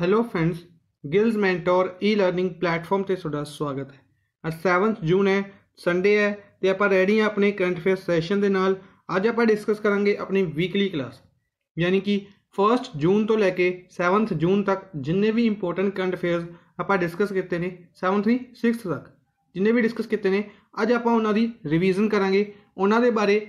hello friends Gills mentor e learning platform ਤੇ ਤੁਹਾਡਾ ਸਵਾਗਤ ਹੈ ਅੱਜ 7th ਜੂਨ ਹੈ ਸੰਡੇ ਹੈ ਤੇ ਆਪਾਂ ਰੈਡੀ ਆ ਆਪਣੇ ਕਰੰਟ ਅਫੇਅਰ ਸੈਸ਼ਨ ਦੇ ਨਾਲ ਅੱਜ ਆਪਾਂ ਡਿਸਕਸ ਕਰਾਂਗੇ ਆਪਣੀ ਵੀਕਲੀ ਕਲਾਸ ਯਾਨੀ ਕਿ 1st ਜੂਨ ਤੋਂ ਲੈ ਕੇ 7th ਜੂਨ ਤੱਕ ਜਿੰਨੇ ਵੀ ਇੰਪੋਰਟੈਂਟ ਕਰੰਟ ਅਫੇਅਰਸ ਆਪਾਂ ਡਿਸਕਸ ਕੀਤੇ ਨੇ 7th ਵੀ 6th ਤੱਕ ਜਿੰਨੇ ਵੀ ਡਿਸਕਸ ਕੀਤੇ ਨੇ ਅੱਜ ਆਪਾਂ ਉਹਨਾਂ ਦੀ ਰਿਵੀਜ਼ਨ ਕਰਾਂਗੇ ਉਹਨਾਂ ਦੇ ਬਾਰੇ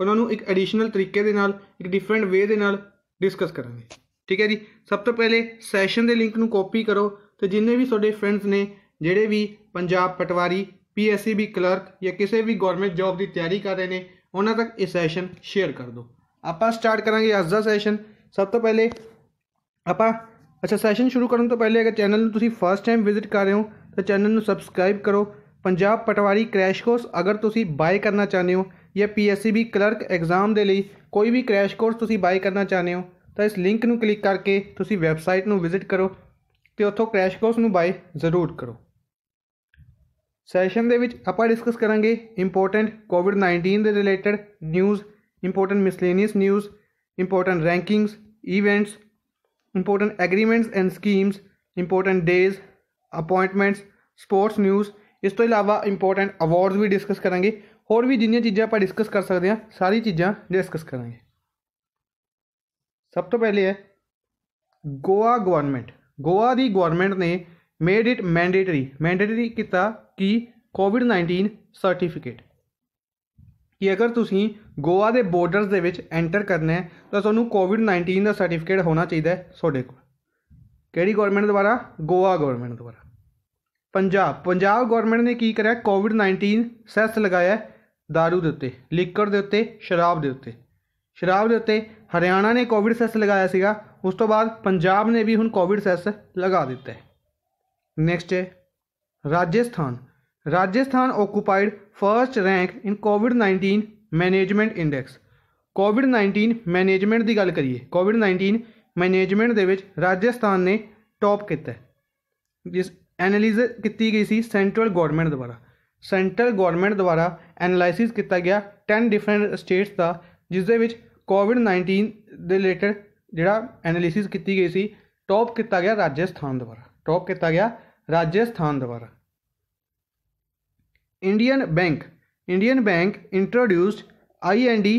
ਉਹਨਾਂ ਨੂੰ ਇੱਕ ਐਡੀਸ਼ਨਲ ਤਰੀਕੇ ਦੇ ਨਾਲ ਇੱਕ ਡਿਫਰੈਂਟ ਵੇ ਦੇ ਨਾਲ ਡਿਸਕਸ ਕਰਾਂਗੇ ठीक है जी सब तो पहले सैशन के लिंक कॉपी करो तो जिन्हें भी थोड़े फ्रेंड्स ने जोड़े भी Punjab Patwari P S C B clerk या किसी भी गौरमेंट जॉब की तैयारी कर रहे हैं उन्होंने तक ये सैशन शेयर कर दो आप स्टार्ट करा अज का सैशन सब तो पहले आप अच्छा सैशन शुरू करने तो पहले अगर चैनल में तुम फस्ट टाइम विजिट कर रहे हो तो चैनल में सबसक्राइब करो पंजाब पटवारी क्रैश कोर्स अगर तुम बाय करना चाहते हो या P S C B clerk exam के लिए कोई भी क्रैश कोर्स तुम बाय करना चाहते हो ਤਾਂ ਇਸ ਲਿੰਕ ਨੂੰ ਕਲਿੱਕ ਕਰਕੇ ਤੁਸੀਂ ਵੈਬਸਾਈਟ ਨੂੰ ਵਿਜ਼ਿਟ ਕਰੋ ਤੇ ਉੱਥੋਂ ਕ੍ਰੈਸ਼ ਕੋਰਸ ਨੂੰ ਬਾਏ ਜ਼ਰੂਰ ਕਰੋ ਸੈਸ਼ਨ ਦੇ ਵਿੱਚ ਆਪਾਂ ਡਿਸਕਸ ਕਰਾਂਗੇ ਇੰਪੋਰਟੈਂਟ ਕੋਵਿਡ-19 ਦੇ related news important miscellaneous news important rankings events important agreements and schemes important days appointments sports news ਇਸ ਤੋਂ ਇਲਾਵਾ ਇੰਪੋਰਟੈਂਟ ਅਵਾਰਡਸ ਵੀ ਡਿਸਕਸ ਕਰਾਂਗੇ ਹੋਰ ਵੀ ਜਿੰਨੀਆਂ ਚੀਜ਼ਾਂ ਆਪਾਂ ਡਿਸਕਸ ਕਰ ਸਕਦੇ ਹਾਂ ਸਾਰੀ ਚੀਜ਼ਾਂ ਡਿਸਕਸ ਕਰਾਂਗੇ ਸਭ ਤੋਂ ਪਹਿਲੇ ਹੈ ਗੋਆ ਗਵਰਨਮੈਂਟ ਗੋਆ ਦੀ ਗਵਰਨਮੈਂਟ ਨੇ ਮੇਡ ਇਟ ਮੈਂਡੇਟਰੀ ਮੈਂਡੇਟਰੀ ਕੀਤਾ ਕਿ ਕੋਵਿਡ-19 ਸਰਟੀਫਿਕੇਟ ਕਿ ਅਗਰ ਤੁਸੀਂ ਗੋਆ ਦੇ ਬਾਰਡਰਸ ਦੇ ਵਿੱਚ ਐਂਟਰ ਕਰਨਾ ਹੈ ਤਾਂ ਤੁਹਾਨੂੰ ਕੋਵਿਡ-19 ਦਾ ਸਰਟੀਫਿਕੇਟ ਹੋਣਾ ਚਾਹੀਦਾ ਹੈ ਤੁਹਾਡੇ ਕੋਲ ਕਿਹੜੀ ਗਵਰਨਮੈਂਟ ਦੁਆਰਾ ਗੋਆ ਗਵਰਨਮੈਂਟ ਦੁਆਰਾ ਪੰਜਾਬ ਪੰਜਾਬ ਗਵਰਨਮੈਂਟ ਨੇ ਕੀ ਕਰਿਆ ਕੋਵਿਡ-19 ਸੈਸ ਲਗਾਇਆ दारू ਦੇ ਉੱਤੇ ਲਿਕਰ ਦੇ ਉੱਤੇ ਸ਼ਰਾਬ ਦੇ ਉੱਤੇ शराब के उत्ते हरियाणा ने कोविड सैस लगया सगा उस तो बाद पंजाब ने भी हूँ कोविड सैस लगा दिता है next Rajasthan Rajasthan occupied first rank in COVID nineteen management index COVID nineteen management की गल करिए कोविड नाइनटीन मैनेजमेंट के राजस्थान ने टॉप किया जिस एनालिस की गई सी सेंट्रल गौरमेंट द्वारा सेंट्रल गौरमेंट द्वारा एनालिस किया गया टेन डिफरेंट स्टेट्स का जिस कोविड नाइनटीन रिलेटड जोड़ा एनालिसिस की गई सी टॉप किया गया राजस्थान द्वारा टॉप किया गया राजस्थान द्वारा Indian Bank Indian Bank introduced I N D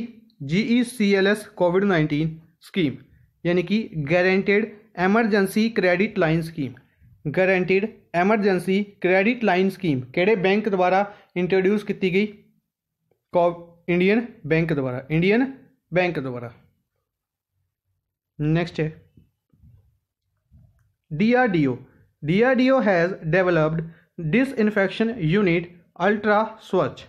G E C L S COVID nineteen scheme यानी कि guaranteed emergency credit line scheme guaranteed emergency credit line scheme कि बैंक द्वारा इंट्रोड्यूस की गई कोव इंडियन बैंक द्वारा इंडियन बैंक द्वारा next है DRDO DRDO has developed disinfection unit ultra Swachh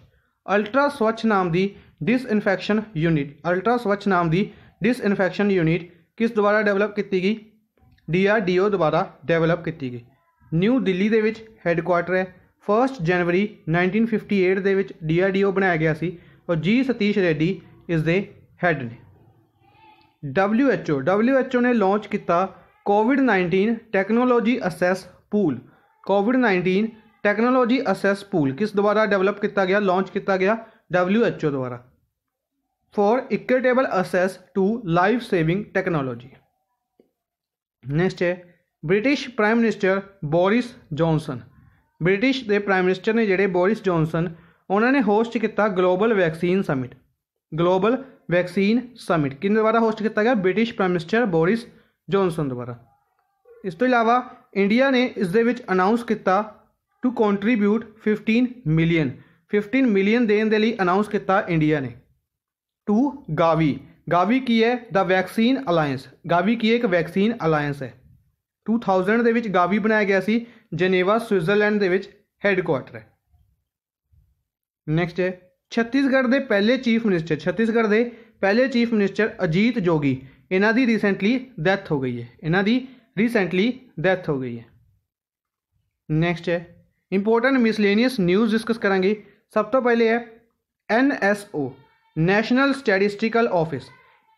ultra Swachh नाम दी डिसइनफेक्शन यूनिट अल्ट्रा स्वच्छ नाम दी डिसइनफेक्शन यूनिट किस द्वारा डेवलप की गई द्वारा डेवलप की गई न्यू दिल्ली ਦਿੱਲੀ ਦੇ ਵਿੱਚ ਹੈੱਡਕੁਆਟਰ ਹੈ 1 ਜਨਵਰੀ 1958 डी आर डी ओ बनाया गया और जी सतीश रेड्डी इस दे हेड ने W H O W H O ने लॉन्च किया COVID nineteen technology access pool COVID nineteen technology access pool किस द्वारा डेवलप किया गया लॉन्च किया गया डबल्यू एच ओ द्वारा for equitable access to life saving technology next है British prime minister Boris Johnson British के प्राइम मिनिस्टर ने जोड़े बोरिस जॉनसन ਉਹਨਾਂ ਨੇ ਹੋਸਟ ਕੀਤਾ global vaccine summit global vaccine summit ਕਿੰਨੇ ਦੁਆਰਾ ਹੋਸਟ ਕੀਤਾ ਗਿਆ British prime minister Boris Johnson ਦੁਆਰਾ ਇਸ ਤੋਂ ਇਲਾਵਾ ਇੰਡੀਆ ਨੇ ਇਸ ਦੇ ਵਿੱਚ ਅਨਾਉਂਸ ਕੀਤਾ ਟੂ ਕੰਟਰੀਬਿਊਟ 15 ਮਿਲੀਅਨ 15 ਮਿਲੀਅਨ ਦੇਣ ਦੇ ਲਈ ਅਨਾਉਂਸ ਕੀਤਾ ਇੰਡੀਆ ਨੇ ਟੂ ਗਾਵੀ ਗਾਵੀ ਕੀ ਹੈ ਦਾ ਵੈਕਸੀਨ ਅਲਾਈਅੰਸ ਗਾਵੀ ਕੀ ਇੱਕ ਵੈਕਸੀਨ ਅਲਾਈਅੰਸ ਹੈ 2000 ਦੇ ਵਿੱਚ ਗਾਵੀ ਬਣਾਇਆ ਗਿਆ ਸੀ ਜਨੇਵਾ ਸਵਿਟਜ਼ਰਲੈਂਡ ਦੇ ਵਿੱਚ ਹੈੱਡਕੁਆਰਟਰ ਹੈ नैक्सट है छत्तीसगढ़ के पहले चीफ मिनिस्टर छत्तीसगढ़ के पहले चीफ मिनिस्टर अजीत जोगी इन्हों की रीसेंटली डैथ हो गई है इन्हों की रीसेंटली डैथ हो गई है नैक्सट है इंपोर्टेंट मिसलेनियस न्यूज़ डिस्कस करा सब तो पहले है N S O national statistical office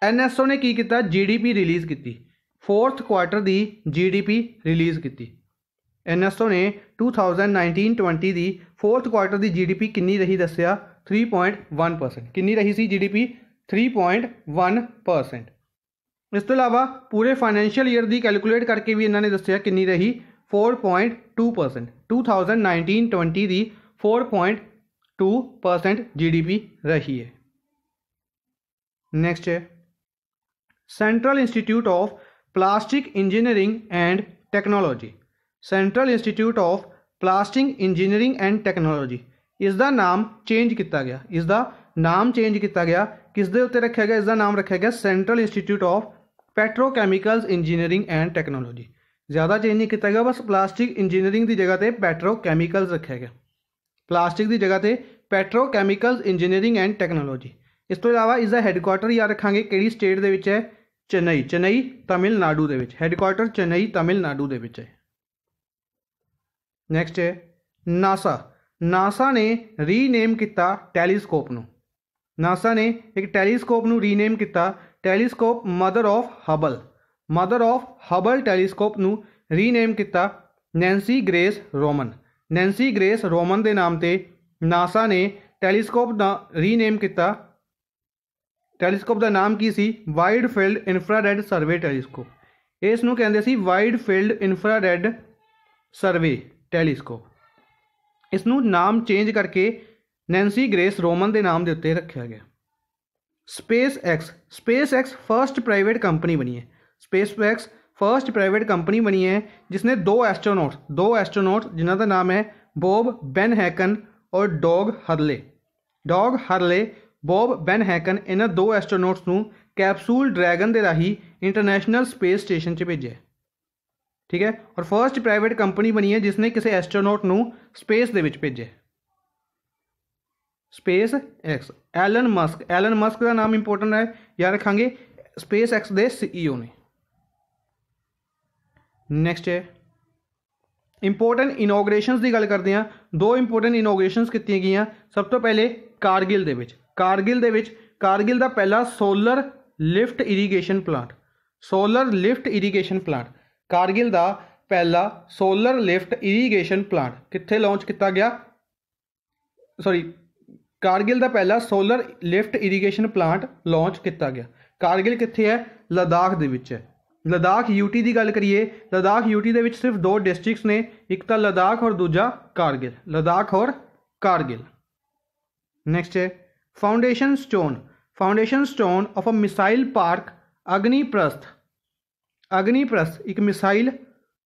N S O ने की किया जी डी पी रिज़ की फोर्थ क्वार्टर की जी डी पी रिज़ की एन एस ओ ने टू थाउजेंड नाइनटीन ट्वेंटी की फोर्थ क्वार्टर की जी डी पी कि रही दसिया थ्री पॉइंट वन परसेंट कि रही सी G D P three point one percent इस तो अलावा पूरे फाइनैशियल ईयर की कैलकुलेट करके भी इन्होंने दसिया कि रही four point two percent two thousand nineteen twenty की four point two percent G D P रही है नैक्सट है central institute of plastic engineering and technology central institute of plastic engineering and technology ਇਸ ਦਾ ਨਾਮ ਚੇਂਜ ਕੀਤਾ ਗਿਆ ਇਸ ਦਾ ਨਾਮ ਚੇਂਜ ਕੀਤਾ ਗਿਆ ਕਿਸ ਦੇ ਉੱਤੇ ਰੱਖਿਆ ਗਿਆ ਇਸ ਦਾ ਨਾਮ ਰੱਖਿਆ ਗਿਆ central institute of petrochemicals engineering and technology ਜ਼ਿਆਦਾ ਚੇਂਜ ਨਹੀਂ ਕੀਤਾ ਗਿਆ ਬਸ ਪਲਾਸਟਿਕ ਇੰਜੀਨੀਅਰਿੰਗ ਦੀ ਜਗ੍ਹਾ ਤੇ ਪੈਟਰੋਕੈਮੀਕਲਸ ਰੱਖਿਆ ਗਿਆ ਪਲਾਸਟਿਕ ਦੀ ਜਗ੍ਹਾ ਤੇ ਪੈਟਰੋਕੈਮੀਕਲਸ ਇੰਜੀਨੀਅਰਿੰਗ ਐਂਡ ਟੈਕਨੋਲੋਜੀ ਇਸ ਤੋਂ ਇਲਾਵਾ ਇਸ ਦਾ ਹੈੱਡਕੁਆਟਰ ਯਾਦ ਰੱਖਾਂਗੇ ਕਿਹੜੀ ਸਟੇਟ ਦੇ ਵਿੱਚ ਹੈ ਚੇਨਈ ਚੇਨਈ ਤਾਮਿਲਨਾਡੂ ਦੇ ਵਿੱਚ ਹੈੱਡਕੁਆਟਰ ਚੇਨਈ ਤਾਮਿਲਨਾਡੂ ਦੇ ਵਿੱਚ ਹੈ ਨੈਕਸਟ ਹੈ ਨਾਸਾ ਨਾਸਾ ਨੇ ਰੀਨੇਮ ਕੀਤਾ ਟੈਲੀਸਕੋਪ ਨੂੰ ਨਾਸਾ ਨੇ ਇੱਕ ਟੈਲੀਸਕੋਪ ਨੂੰ ਰੀਨੇਮ ਕੀਤਾ telescope mother of Hubble mother of Hubble telescope ਨੂੰ ਰੀਨੇਮ ਕੀਤਾ Nancy Grace Roman Nancy Grace Roman ਦੇ ਨਾਮ ਤੇ ਨਾਸਾ ਨੇ ਟੈਲੀਸਕੋਪ ਦਾ ਰੀਨੇਮ ਕੀਤਾ ਟੈਲੀਸਕੋਪ ਦਾ ਨਾਮ ਕੀ ਸੀ wide field infrared survey telescope ਇਸ ਨੂੰ ਕਹਿੰਦੇ ਸੀ wide field infrared survey telescope ਇਸ ਨੂੰ ਨਾਮ ਚੇਂਜ ਕਰਕੇ ਨੈਂਸੀ ਗ੍ਰੇਸ ਰੋਮਨ ਦੇ ਨਾਮ ਦੇ ਉੱਤੇ ਰੱਖਿਆ ਗਿਆ SpaceX SpaceX first private company ਬਣੀ ਹੈ SpaceX first private company ਬਣੀ ਹੈ ਜਿਸ ਨੇ ਦੋ ਐਸਟ੍ਰੋਨੌਟਸ ਦੋ ਐਸਟ੍ਰੋਨੌਟਸ ਜਿਨ੍ਹਾਂ ਦਾ ਨਾਮ ਹੈ ਬੌਬ ਬੈਨ ਹੈਕਨ ਔਰ Doug Hurley Doug Hurley Bob Behnken ਇਹਨਾਂ ਦੋ ਐਸਟ੍ਰੋਨੌਟਸ ਨੂੰ ਕੈਪਸੂਲ ਡਰੈਗਨ ਦੇ ਰਾਹੀਂ ਇੰਟਰਨੈਸ਼ਨਲ ਸਪੇਸ ਸਟੇਸ਼ਨ 'ਚ ਭੇਜਿਆ ठीक है और फर्स्ट प्राइवेट कंपनी बनी है जिसने किसी एस्ट्रोनोट न स्पेस के भेजे SpaceX Elon Musk Elon Musk का नाम इंपोर्टेंट है याद रखा स्पेस एक्स के सीईओ ने नैक्सट है इंपोर्टेंट इनोग्रेशन की गल करते हैं दो इंपोर्टेंट इनोग्रेशन की गई सब तो पहले कारगिल के कारगिल के कारगिल का पहला solar lift irrigation plant solar lift irrigation plant Kargil का पहला सोलर लिफ्ट इरीगेशन प्लांट कितने लॉन्च किया गया सॉरी कारगिल का पहला solar lift irrigation plant launch किया गया कारगिल कितने है लद्दाख के लद्दाख यूटी की गल करिए लद्दाख यूटी के सिर्फ दो डिस्ट्रिक्स ने एक तो लद्दाख और दूजा कारगिल लद्दाख और कारगिल नैक्सट है foundation stone foundation stone of a missile park Agniprasth Agni Prasth ਇੱਕ ਮਿਸਾਈਲ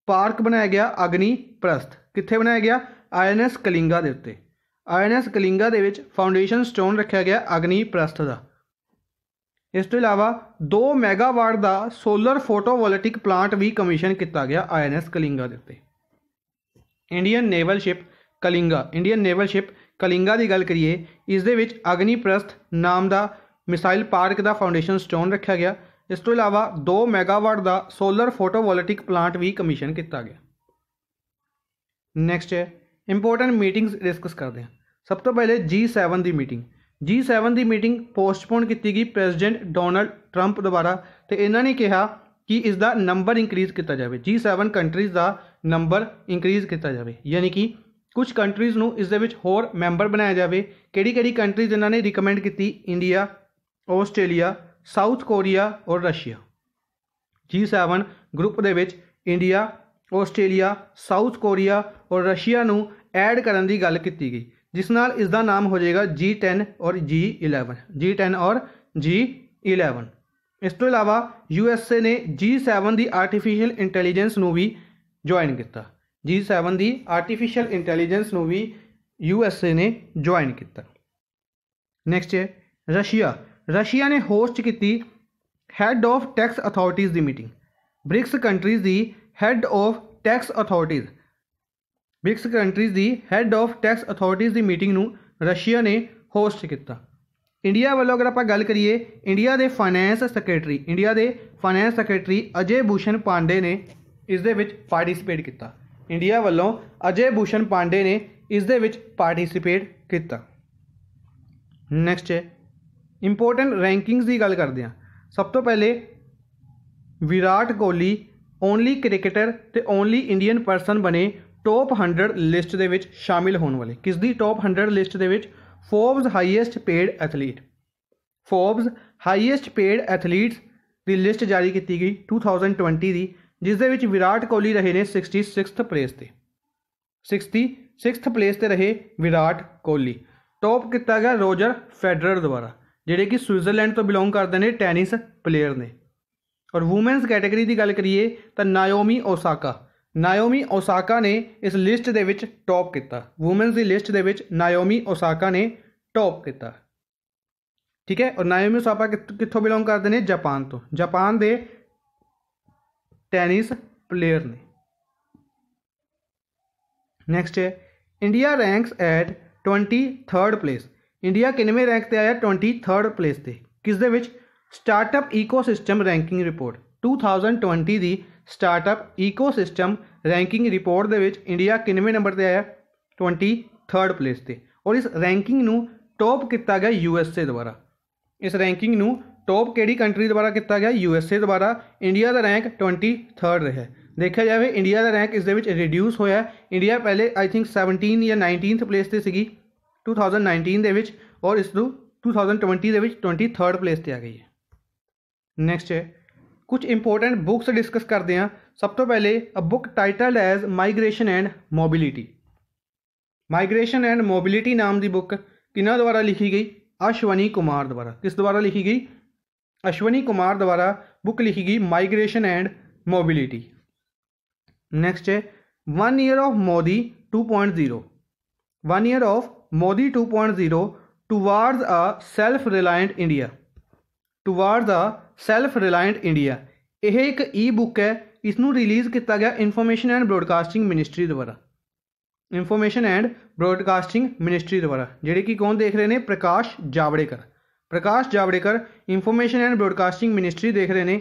ਪਾਰਕ ਬਣਾਇਆ ਗਿਆ ਅਗਨੀ ਪ੍ਰਸਤ ਕਿੱਥੇ ਬਣਾਇਆ ਗਿਆ ਆਈਐਨਐਸ ਕਲਿੰਗਾ ਦੇ ਉੱਤੇ ਆਈਐਨਐਸ ਕਲਿੰਗਾ ਦੇ ਵਿੱਚ ਫਾਊਂਡੇਸ਼ਨ ਸਟੋਨ ਰੱਖਿਆ ਗਿਆ ਅਗਨੀ ਪ੍ਰਸਤ ਦਾ ਇਸ ਤੋਂ ਇਲਾਵਾ 2 ਮੈਗਾਵਾਟ ਦਾ ਸੋਲਰ ਫੋਟੋਵੋਲਟਿਕ ਪਲਾਂਟ ਵੀ ਕਮਿਸ਼ਨ ਕੀਤਾ ਗਿਆ ਆਈਐਨਐਸ ਕਲਿੰਗਾ ਦੇ ਉੱਤੇ Indian naval ship Kalinga Indian naval ship Kalinga ਦੀ ਗੱਲ ਕਰੀਏ ਇਸ ਦੇ ਵਿੱਚ ਅਗਨੀ ਪ੍ਰਸਤ ਨਾਮ ਦਾ ਮਿਸਾਈਲ ਪਾਰਕ ਦਾ ਫਾਊਂਡੇਸ਼ਨ ਸਟੋਨ ਰੱਖਿਆ ਗਿਆ ਇਸ ਤੋਂ ਇਲਾਵਾ 2 ਮੈਗਾਵਾਟ ਦਾ ਸੋਲਰ ਫੋਟੋਵੋਲਟਿਕ ਪਲਾਂਟ ਵੀ ਕਮਿਸ਼ਨ ਕੀਤਾ ਗਿਆ ਨੈਕਸਟ ਹੈ ਇੰਪੋਰਟੈਂਟ ਮੀਟਿੰਗਸ ਡਿਸਕਸ ਕਰਦੇ ਹਾਂ ਸਭ ਤੋਂ ਪਹਿਲੇ G7 ਦੀ ਮੀਟਿੰਗ G7 ਦੀ ਮੀਟਿੰਗ ਪੋਸਟਪੋਨ ਕੀਤੀ ਗਈ ਪ੍ਰੈਜ਼ੀਡੈਂਟ ਡੋਨਲਡ ਟਰੰਪ ਦੁਆਰਾ ਤੇ ਇਹਨਾਂ ਨੇ ਕਿਹਾ ਕਿ ਇਸ ਦਾ ਨੰਬਰ ਇਨਕਰੀਜ਼ ਕੀਤਾ ਜਾਵੇ G7 ਕੰਟਰੀਜ਼ ਦਾ ਨੰਬਰ ਇਨਕਰੀਜ਼ ਕੀਤਾ ਜਾਵੇ ਯਾਨੀ ਕਿ ਕੁਝ ਕੰਟਰੀਜ਼ ਨੂੰ ਇਸ ਦੇ ਵਿੱਚ ਹੋਰ ਮੈਂਬਰ ਬਣਾਇਆ ਜਾਵੇ ਕਿਹੜੀ ਕਿਹੜੀ ਕੰਟਰੀਜ਼ ਇਹਨਾਂ ਨੇ ਰეკਮੈਂਡ ਕੀਤੀ ਇੰਡੀਆ ਆਸਟ੍ਰੇਲੀਆ ਸਾਊਥ ਕੋਰੀਆ ਔਰ ਰਸ਼ੀਆ G7 ਗਰੁੱਪ ਦੇ ਵਿੱਚ ਇੰਡੀਆ ਆਸਟ੍ਰੇਲੀਆ ਸਾਊਥ ਕੋਰੀਆ ਔਰ ਰਸ਼ੀਆ ਨੂੰ ਐਡ ਕਰਨ ਦੀ ਗੱਲ ਕੀਤੀ ਗਈ ਜਿਸ ਨਾਲ ਇਸ ਦਾ ਨਾਮ ਹੋ ਜਾਏਗਾ G10 ਔਰ G11 G10 ਔਰ G11 ਇਸ ਤੋਂ ਇਲਾਵਾ USA ਨੇ G7 ਦੀ ਆਰਟੀਫੀਸ਼ੀਅਲ ਇੰਟੈਲੀਜੈਂਸ ਨੂੰ ਵੀ ਜੁਆਇਨ ਕੀਤਾ G7 ਦੀ ਆਰਟੀਫੀਸ਼ੀਅਲ ਇੰਟੈਲੀਜੈਂਸ ਨੂੰ ਵੀ USA ਨੇ ਜੁਆਇਨ ਕੀਤਾ ਨੈਕਸਟ ਹੈ ਰਸ਼ੀਆ ਰਸ਼ੀਆ ਨੇ ਹੋਸਟ ਕੀਤੀ ਹੈੱਡ ਆਫ ਟੈਕਸ ਅਥਾਰਟੀਜ਼ ਦੀ ਮੀਟਿੰਗ ਬ੍ਰਿਕਸ ਕੰਟਰੀਜ਼ ਦੀ head of tax authorities BRICS countries ਦੀ ਹੈੱਡ ਆਫ ਟੈਕਸ ਅਥਾਰਟੀਜ਼ ਦੀ ਮੀਟਿੰਗ ਨੂੰ ਰਸ਼ੀਆ ਨੇ ਹੋਸਟ ਕੀਤਾ ਇੰਡੀਆ ਵੱਲੋਂ ਅਗਰ ਆਪਾਂ ਗੱਲ ਕਰੀਏ ਇੰਡੀਆ ਦੇ ਫਾਈਨੈਂਸ ਸੈਕਟਰੀ ਇੰਡੀਆ ਦੇ ਫਾਈਨੈਂਸ ਸੈਕਟਰੀ ਅਜੇ ਭੂਸ਼ਣ ਪਾਂਡੇ ਨੇ ਇਸ ਦੇ ਵਿੱਚ ਪਾਰਟਿਸਿਪੇਟ ਕੀਤਾ ਇੰਡੀਆ ਵੱਲੋਂ ਅਜੇ ਭੂਸ਼ਣ ਪਾਂਡੇ ਨੇ ਇਸ ਦੇ ਵਿੱਚ ਪਾਰਟਿਸਿਪੇਟ ਕੀਤਾ ਨੈਕਸਟ ਹੈ ਇੰਪੋਰਟੈਂਟ ਰੈਂਕਿੰਗਸ ਦੀ ਗੱਲ ਕਰਦੇ ਹਾਂ ਸਭ ਤੋਂ ਪਹਿਲੇ ਵਿਰਾਟ ਕੋਹਲੀ ਓਨਲੀ ਕ੍ਰਿਕਟਰ ਤੇ ਓਨਲੀ ਇੰਡੀਅਨ ਪਰਸਨ ਬਣੇ ਟੌਪ 100 ਲਿਸਟ ਦੇ ਵਿੱਚ ਸ਼ਾਮਿਲ ਹੋਣ ਵਾਲੇ ਕਿਸ ਦੀ ਟੌਪ 100 ਲਿਸਟ ਦੇ ਵਿੱਚ Forbes highest paid athlete Forbes highest paid athletes ਦੀ ਲਿਸਟ ਜਾਰੀ ਕੀਤੀ ਗਈ 2020 ਦੀ ਜਿਸ ਦੇ ਵਿੱਚ ਵਿਰਾਟ ਕੋਹਲੀ ਰਹੇ ਨੇ 66th ਪਲੇਸ ਤੇ 66th ਪਲੇਸ ਤੇ ਰਹੇ ਵਿਰਾਟ ਕੋਹਲੀ ਟੌਪ ਕੀਤਾ ਗਿਆ ਰੋਜਰ ਫੈਡਰਰ ਦੁਆਰਾ जेडे कि स्विट्जरलैंड तो बिलोंग करते हैं टैनिस प्लेयर ने और वूमेनस कैटेगरी की गल करिए नायोमी ओसाका नायोमी ओसाका ने इस लिस्ट के टॉप किया वूमेनस की लिस्ट के नायोमी ओसाका ने टॉप किया ठीक है और नायोमी ओसाका कि कितों बिलोंग करते हैं जापान तो जापान के टैनिस प्लेयर ने नैक्सट है India ranks at twenty third place India ਕਿੰਨਵੇਂ ਰੈਂਕ ਤੇ ਆਇਆ 23rd ਪਲੇਸ ਤੇ ਕਿਸ ਦੇ ਵਿੱਚ ਸਟਾਰਟਅਪ ਇਕੋਸਿਸਟਮ ਰੈਂਕਿੰਗ ਰਿਪੋਰਟ 2020 ਦੀ ਸਟਾਰਟਅਪ ਇਕੋਸਿਸਟਮ ਰੈਂਕਿੰਗ ਰਿਪੋਰਟ ਦੇ ਵਿੱਚ ਇੰਡੀਆ ਕਿੰਨਵੇਂ ਨੰਬਰ ਤੇ ਆਇਆ 23rd ਪਲੇਸ ਤੇ ਔਰ ਇਸ ਰੈਂਕਿੰਗ ਨੂੰ ਟੌਪ ਕੀਤਾ ਗਿਆ ਯੂਐਸਏ ਦੁਆਰਾ ਇਸ ਰੈਂਕਿੰਗ ਨੂੰ ਟੌਪ ਕਿਹੜੀ ਕੰਟਰੀ ਦੁਆਰਾ ਕੀਤਾ ਗਿਆ ਯੂਐਸਏ ਦੁਆਰਾ ਇੰਡੀਆ ਦਾ ਰੈਂਕ 23rd ਰਿਹਾ ਦੇਖਿਆ ਜਾਵੇ ਇੰਡੀਆ ਦਾ ਰੈਂਕ ਇਸ ਦੇ ਵਿੱਚ ਰਿਡਿਊਸ ਹੋਇਆ ਇੰਡੀਆ ਪਹਿਲੇ ਆਈ ਥਿੰਕ 17 ਜਾਂ 19th ਪਲੇਸ ਤੇ ਸੀਗੀ टू थाउजेंड नाइनटीन और इस two thousand twenty twenty third place पर आ गई है नैक्सट है कुछ इंपोर्टेंट बुक्स डिस्कस करते हैं सब तो पहले a book titled as migration and mobility migration and mobility नाम की बुक कि द्वारा लिखी गई अश्वनी कुमार द्वारा किस द्वारा लिखी गई अश्वनी कुमार द्वारा बुक लिखी गई माइग्रेशन एंड मोबिलिटी नैक्सट है one year of Modi two point zero one year of Modi two point zero toward a self reliant India toward a self reliant India यह एक ई बुक है इसनों रिलीज़ किया गया इनफोरमेन एंड ब्रॉडकास्टिंग मिनिस्ट्री द्वारा इनफोरमेन and broadcasting ministry द्वारा जेडे कि कौन देख रहे हैं Prakash Javadekar Prakash Javadekar information and broadcasting ministry देख रहे हैं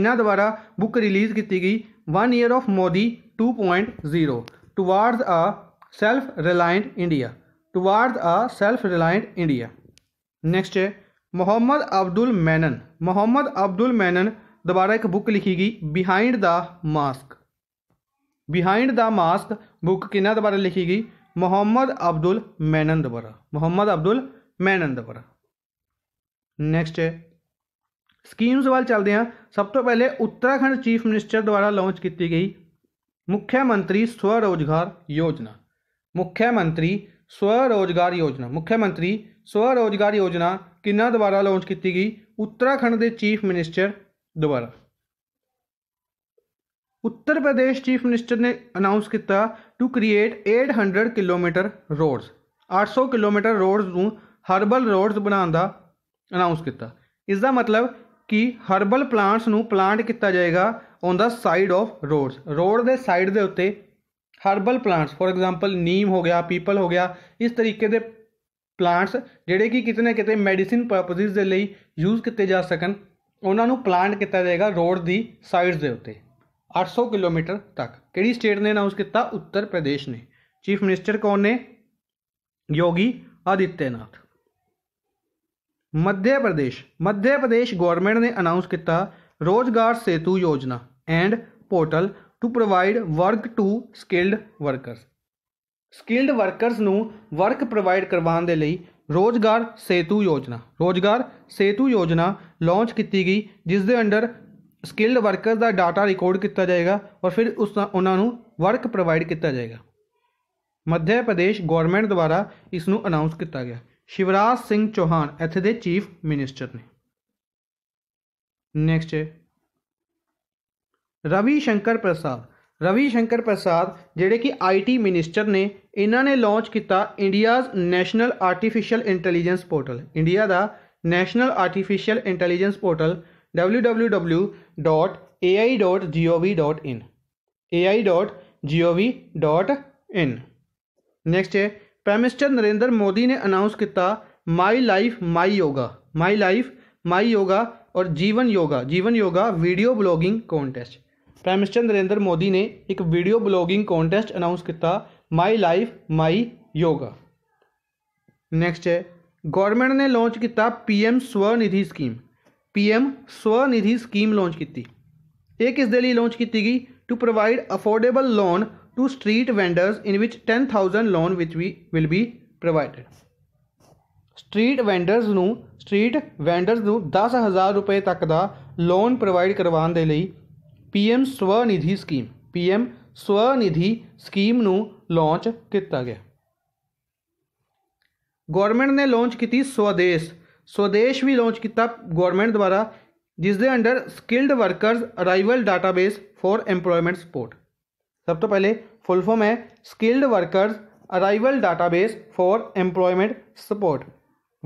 इन्हों द्वारा बुक रिलीज़ की गई one year of Modi two point zero toward a self reliant India toward a self reliant India next है मोहम्मद अब्दुल मैनन मोहम्मद अब्दुल मैनन दोबारा एक बुक लिखी गई behind the mask behind the mask book किना दोबारा लिखी गई मोहम्मद अब्दुल मैनन दोबारा मोहम्मद अब्दुल मैनन दोबारा नेक्स्ट है स्कीम्स वाल चलते हैं सब तो पहले उत्तराखंड चीफ मिनिस्टर द्वारा लॉन्च की गई मुख्यमंत्री स्वरोजगार योजना मुख्यमंत्री ਸਵਰੋਜ਼ਗਾਰ ਯੋਜਨਾ ਮੁੱਖ ਮੰਤਰੀ ਸਵਰੋਜ਼ਗਾਰ ਯੋਜਨਾ ਕਿੰਨਾ ਦੁਆਰਾ ਲਾਂਚ ਕੀਤੀ ਗਈ ਉੱਤਰਾਖੰਡ ਦੇ ਚੀਫ ਮਿਨਿਸਟਰ ਦੁਆਰਾ ਉੱਤਰ ਪ੍ਰਦੇਸ਼ ਚੀਫ ਮਿਨਿਸਟਰ ਨੇ ਅਨਾਉਂਸ ਕੀਤਾ to create 800 kilometre roads 800 kilometre roads ਨੂੰ ਹਰਬਲ ਰੋਡਸ ਬਣਾਉਣ ਦਾ ਅਨਾਉਂਸ ਕੀਤਾ ਇਸ ਦਾ ਮਤਲਬ ਕਿ ਹਰਬਲ ਪਲਾਂਟਸ ਨੂੰ ਪਲਾਂਟ ਕੀਤਾ ਜਾਏਗਾ on the side of roads road ਦੇ ਸਾਈਡ ਦੇ ਉੱਤੇ herbal plants for example neem हो गया पीपल हो गया इस तरीके के प्लांट्स जेडे कि कितने कितने मेडिसिन परपजिज के लिए यूज़ किए जा सकन उन्होंने प्लांट किया जाएगा रोड की साइड्स के उ अठ सौ किलोमीटर तक कि स्टेट ने अनाउंस किया उत्तर प्रदेश ने चीफ मिनिस्टर कौन ने योगी आदित्यनाथ मध्य प्रदेश मध्य प्रदेश गौरमेंट ने अनाउंस किया Rozgar Setu Yojana and portal to provide work to skilled workers skilled workers ਨੂੰ ਵਰਕ ਪ੍ਰੋਵਾਈਡ ਕਰਵਾਉਣ ਦੇ ਲਈ ਰੋਜ਼ਗਾਰ ਸੇਤੂ ਯੋਜਨਾ ਰੋਜ਼ਗਾਰ ਸੇਤੂ ਯੋਜਨਾ ਲਾਂਚ ਕੀਤੀ ਗਈ ਜਿਸ ਦੇ ਅੰਡਰ ਸਕਿਲਡ ਵਰਕਰਸ ਦਾ ਡਾਟਾ ਰਿਕਾਰਡ ਕੀਤਾ ਜਾਏਗਾ ਔਰ ਫਿਰ ਉਸ ਉਹਨਾਂ ਨੂੰ ਵਰਕ ਪ੍ਰੋਵਾਈਡ ਕੀਤਾ ਜਾਏਗਾ ਮੱਧ ਪ੍ਰਦੇਸ਼ ਗਵਰਨਮੈਂਟ ਦੁਆਰਾ ਇਸ ਨੂੰ ਅਨਾਉਂਸ ਕੀਤਾ ਗਿਆ ਸ਼ਿਵਰਾਜ ਸਿੰਘ ਚੌਹਾਨ ਇੱਥੇ ਦੇ ਚੀਫ ਮਿਨਿਸਟਰ ਨੇ ਨੈਕਸਟ रविशंकर प्रसाद रविशंकर प्रसाद जेडे कि आई टी मिनिस्टर ने इन्ह ने लॉन्च किया India's national artificial intelligence portal India का national artificial intelligence portal W W W dot A I dot G O V dot in A I dot G O V dot in next है prime minister Narendra Modi ने announce किया my life my yoga my life my yoga और Jeevan yoga Jeevan yoga video blogging contest prime minister Narendra Modi ने एक video blogging contest announce किया my life my yoga next है government ने launch किया P M Svanidhi scheme P M Svanidhi scheme launch की यह किस दे लॉन्च की गई to provide affordable loan to street vendors in which ten thousand loan which we will be provide street vendors नीट वेंडर्स दस हज़ार रुपए तक का लोन प्रोवाइड करवाने के लिए PM Svanidhi scheme PM Svanidhi scheme नू लॉन्च किया गया गौरमेंट ने लॉन्च की स्वदेश स्वदेश भी लॉन्च किया गौरमेंट द्वारा जिसके under skilled workers arrival database for employment support सब तो पहले फुलफॉर्म है skilled workers arrival database for employment support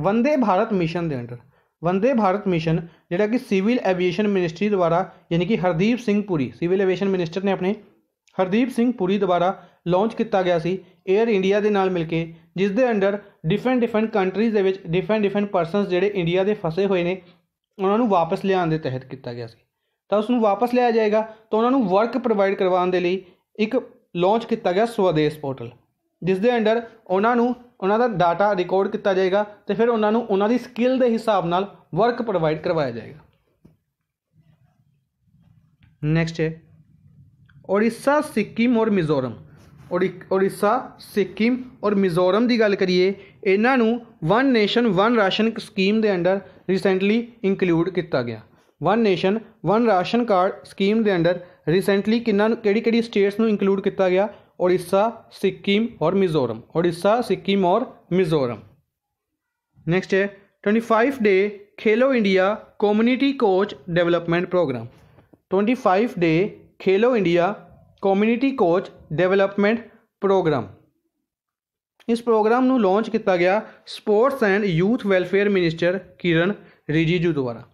Vande Bharat mission के अंडर ਵੰਦੇ ਭਾਰਤ ਮਿਸ਼ਨ ਜਿਹੜਾ ਕਿ ਸਿਵਲ ਐਵੀਏਸ਼ਨ ਮਿਨਿਸਟਰੀ ਦੁਆਰਾ ਯਾਨੀ ਕਿ Hardeep Singh Puri civil aviation minister ਨੇ ਆਪਣੇ ਹਰਦੀਪ ਸਿੰਘ ਪੁਰੀ ਦੁਆਰਾ ਲਾਂਚ ਕੀਤਾ ਗਿਆ ਸੀ 에ਅਰ ਇੰਡੀਆ ਦੇ ਨਾਲ ਮਿਲ ਕੇ ਜਿਸ ਦੇ ਅੰਡਰ ਡਿਫਰੈਂਟ ਡਿਫਰੈਂਟ ਕੰਟਰੀਜ਼ ਦੇ ਵਿੱਚ ਡਿਫਰੈਂਟ ਡਿਫਰੈਂਟ ਪਰਸਨਸ ਜਿਹੜੇ ਇੰਡੀਆ ਦੇ ਫਸੇ ਹੋਏ ਨੇ ਉਹਨਾਂ ਨੂੰ ਵਾਪਸ ਲਿਆਉਣ ਦੇ ਤਹਿਤ ਕੀਤਾ ਗਿਆ ਸੀ ਤਾਂ ਉਸ ਨੂੰ ਵਾਪਸ ਲਿਆ ਜਾਏਗਾ ਤਾਂ ਉਹਨਾਂ ਨੂੰ ਵਰਕ ਪ੍ਰੋਵਾਈਡ ਕਰਵਾਉਣ ਦੇ ਲਈ ਇੱਕ ਲਾਂਚ ਕੀਤਾ ਗਿਆ ਸਵਦੇਸ਼ ਪੋਰਟਲ ਜਿਸ ਦੇ ਅੰਡਰ ਉਹਨਾਂ ਨੂੰ ਉਹਨਾਂ ਦਾ ਡਾਟਾ ਰਿਕਾਰਡ ਕੀਤਾ ਜਾਏਗਾ ਤੇ ਫਿਰ ਉਹਨਾਂ ਨੂੰ ਉਹਨਾਂ ਦੀ ਸਕਿੱਲ ਦੇ ਹਿਸਾਬ ਨਾਲ ਵਰਕ ਪ੍ਰੋਵਾਈਡ ਕਰਵਾਇਆ ਜਾਏਗਾ ਨੈਕਸਟ ਹੈ ਓਡੀਸ਼ਾ ਸਿੱਕਿਮ ਔਰ ਮਿਜ਼ੋਰਮ ਓਡੀਸ਼ਾ ਸਿੱਕਿਮ ਔਰ ਮਿਜ਼ੋਰਮ ਦੀ ਗੱਲ ਕਰੀਏ ਇਹਨਾਂ ਨੂੰ one nation one ration scheme ਦੇ ਅੰਡਰ ਰੀਸੈਂਟਲੀ ਇਨਕਲੂਡ ਕੀਤਾ ਗਿਆ one nation one ration card scheme ਦੇ ਅੰਡਰ ਰੀਸੈਂਟਲੀ ਕਿੰਨਾ ਕਿਹੜੀ ਕਿਹੜੀ ਸਟੇਟਸ ਨੂੰ ਇਨਕਲੂਡ ਕੀਤਾ ਗਿਆ उड़ीसा सिक्किम और मिजोरम उड़ीसा सिक्किम और मिजोरम नेक्स्ट है twenty five day Khelo India community coach development programme twenty five day Khelo India community coach development programme इस प्रोग्राम ਨੂੰ लॉन्च किया गया sports and youth welfare minister Kiren Rijiju द्वारा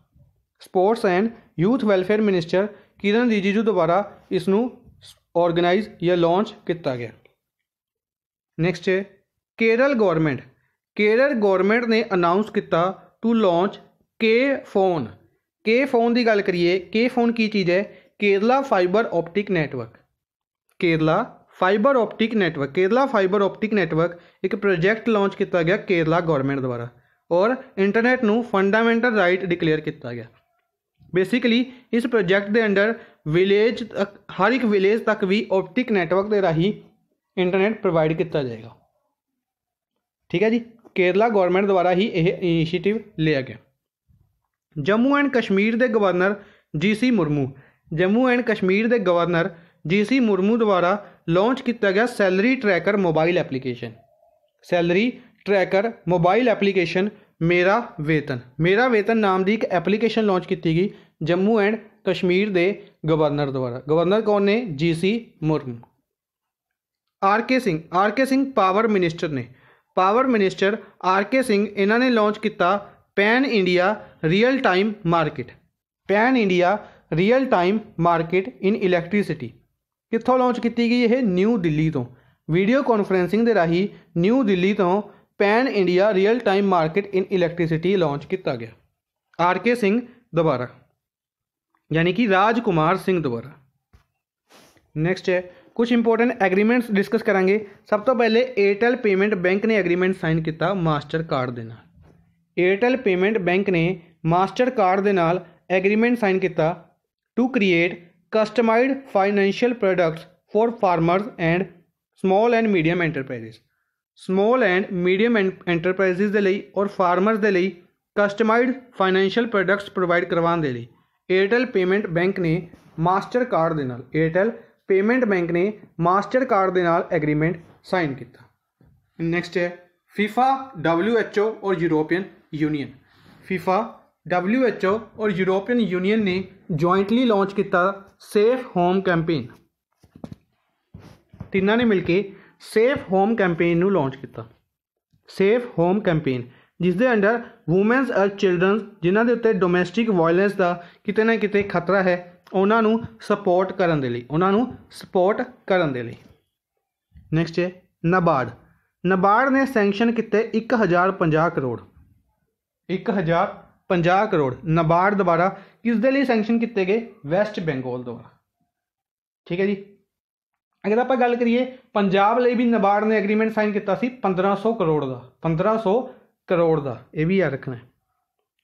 sports and youth welfare minister Kiren Rijiju द्वारा इसनों ਆਰਗੇਨਾਈਜ਼ ਜਾਂ ਲਾਂਚ ਕੀਤਾ ਗਿਆ ਨੈਕਸਟ ਹੈ ਕੇਰਲ ਗਵਰਨਮੈਂਟ ਕੇਰਲ ਗਵਰਨਮੈਂਟ ਨੇ ਅਨਾਉਂਸ ਕੀਤਾ to launch K phone K phone ਦੀ ਗੱਲ ਕਰੀਏ ਕੇ ਫੋਨ ਕੀ ਚੀਜ਼ ਹੈ Kerala fibre optic network Kerala fibre optic network Kerala fibre optic network ਇੱਕ ਪ੍ਰੋਜੈਕਟ ਲਾਂਚ ਕੀਤਾ ਗਿਆ ਕੇਰਲਾ ਗਵਰਨਮੈਂਟ ਦੁਆਰਾ ਔਰ ਇੰਟਰਨੈਟ ਨੂੰ ਫੰਡਾਮੈਂਟਲ ਰਾਈਟ ਡਿਕਲੇਅਰ ਕੀਤਾ ਗਿਆ बेसिकली इस प्रोजैक्ट के अंडर विलेज तक हर एक विलेज तक भी ऑप्टिक नैटवर्क के राही इंटरनेट प्रोवाइड किया जाएगा ठीक है जी केरला गौरमेंट द्वारा ही यह इनिशिएटिव लिया गया जम्मू एंड कश्मीर के governor G C Murmu Jammu and Kashmir के गवर्नर जी सी मुर्मू द्वारा लॉन्च किया गया salary tracker mobile application salary tracker mobile application मेरा वेतन मेरा वेतन नाम की एक एप्लीकेशन लॉन्च की गई जम्मू एंड कश्मीर दे गवर्नर द्वारा गवर्नर कौन ने जी C Murmu are K Singh R K Singh power minister ने power minister R K Singh इन्होंने लॉन्च किया pan India real time market pan India real time market in electricity कितों लॉन्च की गई है न्यू दिल्ली तो वीडियो कॉन्फ्रेंसिंग के राही न्यू दिल्ली तो pan India real time market in electricity launch किया गया आर के सिंह दोबारा यानी कि राजकुमार सिंह द्वारा नेक्स्ट है कुछ इंपॉर्टेंट एग्रीमेंट्स डिस्कस करेंगे सब तो पहले एयरटेल पेमेंट बैंक ने एग्रीमेंट साइन किया मास्टर कार्ड के एयरटेल पेमेंट बैंक ने मास्टर कार्ड के नाल एग्रीमेंट साइन किया to create customise financial products for farmers and small and medium enterprises small and medium and enterprises और फार्मरस के लिए कस्टमाइज फाइनैशियल प्रोडक्ट्स प्रोवाइड करवाने के लिए एयरटेल पेमेंट बैंक ने मास्टर कार्ड के एयरटेल पेमेंट बैंक ने मास्टर कार्ड के एग्रीमेंट साइन किया नैक्सट है फीफा डबल्यू एच ओ और European Union FIFA W H O और यूरोपीयन यूनीयन ने जॉइंटली लॉन्च किया सेफ होम कैंपेन तिना ने मिलकर सेफ होम कैंपेन लॉन्च किया सेफ होम कैंपेन ਜਿਸ ਦੇ ਅੰਡਰ ਔਮਨਸ ਐਂਡ ਚਿਲड्रन ਜਿਨ੍ਹਾਂ ਦੇ ਉੱਤੇ ਡੋਮੈਸਟਿਕ ਵਾਇਲੈਂਸ ਦਾ ਕਿਤੇ ਨਾ ਕਿਤੇ ਖਤਰਾ ਹੈ ਉਹਨਾਂ ਨੂੰ ਸਪੋਰਟ ਕਰਨ ਦੇ ਲਈ ਉਹਨਾਂ ਨੂੰ ਸਪੋਰਟ ਕਰਨ ਦੇ ਲਈ ਨੈਕਸਟ ਹੈ ਨਬਾਰਡ ਨਬਾਰਡ ਨੇ ਸੈਂਕਸ਼ਨ ਕੀਤੇ 1050 ਕਰੋੜ 1050 ਕਰੋੜ ਨਬਾਰਡ ਦੁਆਰਾ ਕਿਸ ਦੇ ਲਈ ਸੈਂਕਸ਼ਨ ਕੀਤੇ ਗਏ ਵੈਸਟ ਬੰਗਾਲ ਦੁਆਰਾ ਠੀਕ ਹੈ ਜੀ ਅਗਰ ਆਪਾਂ ਗੱਲ ਕਰੀਏ ਪੰਜਾਬ ਲਈ ਵੀ ਨਬਾਰਡ ਨੇ ਐਗਰੀਮੈਂਟ ਸਾਈਨ ਕੀਤਾ ਸੀ 1500 ਕਰੋੜ ਦਾ 1500 करोड़ का यह भी याद रखना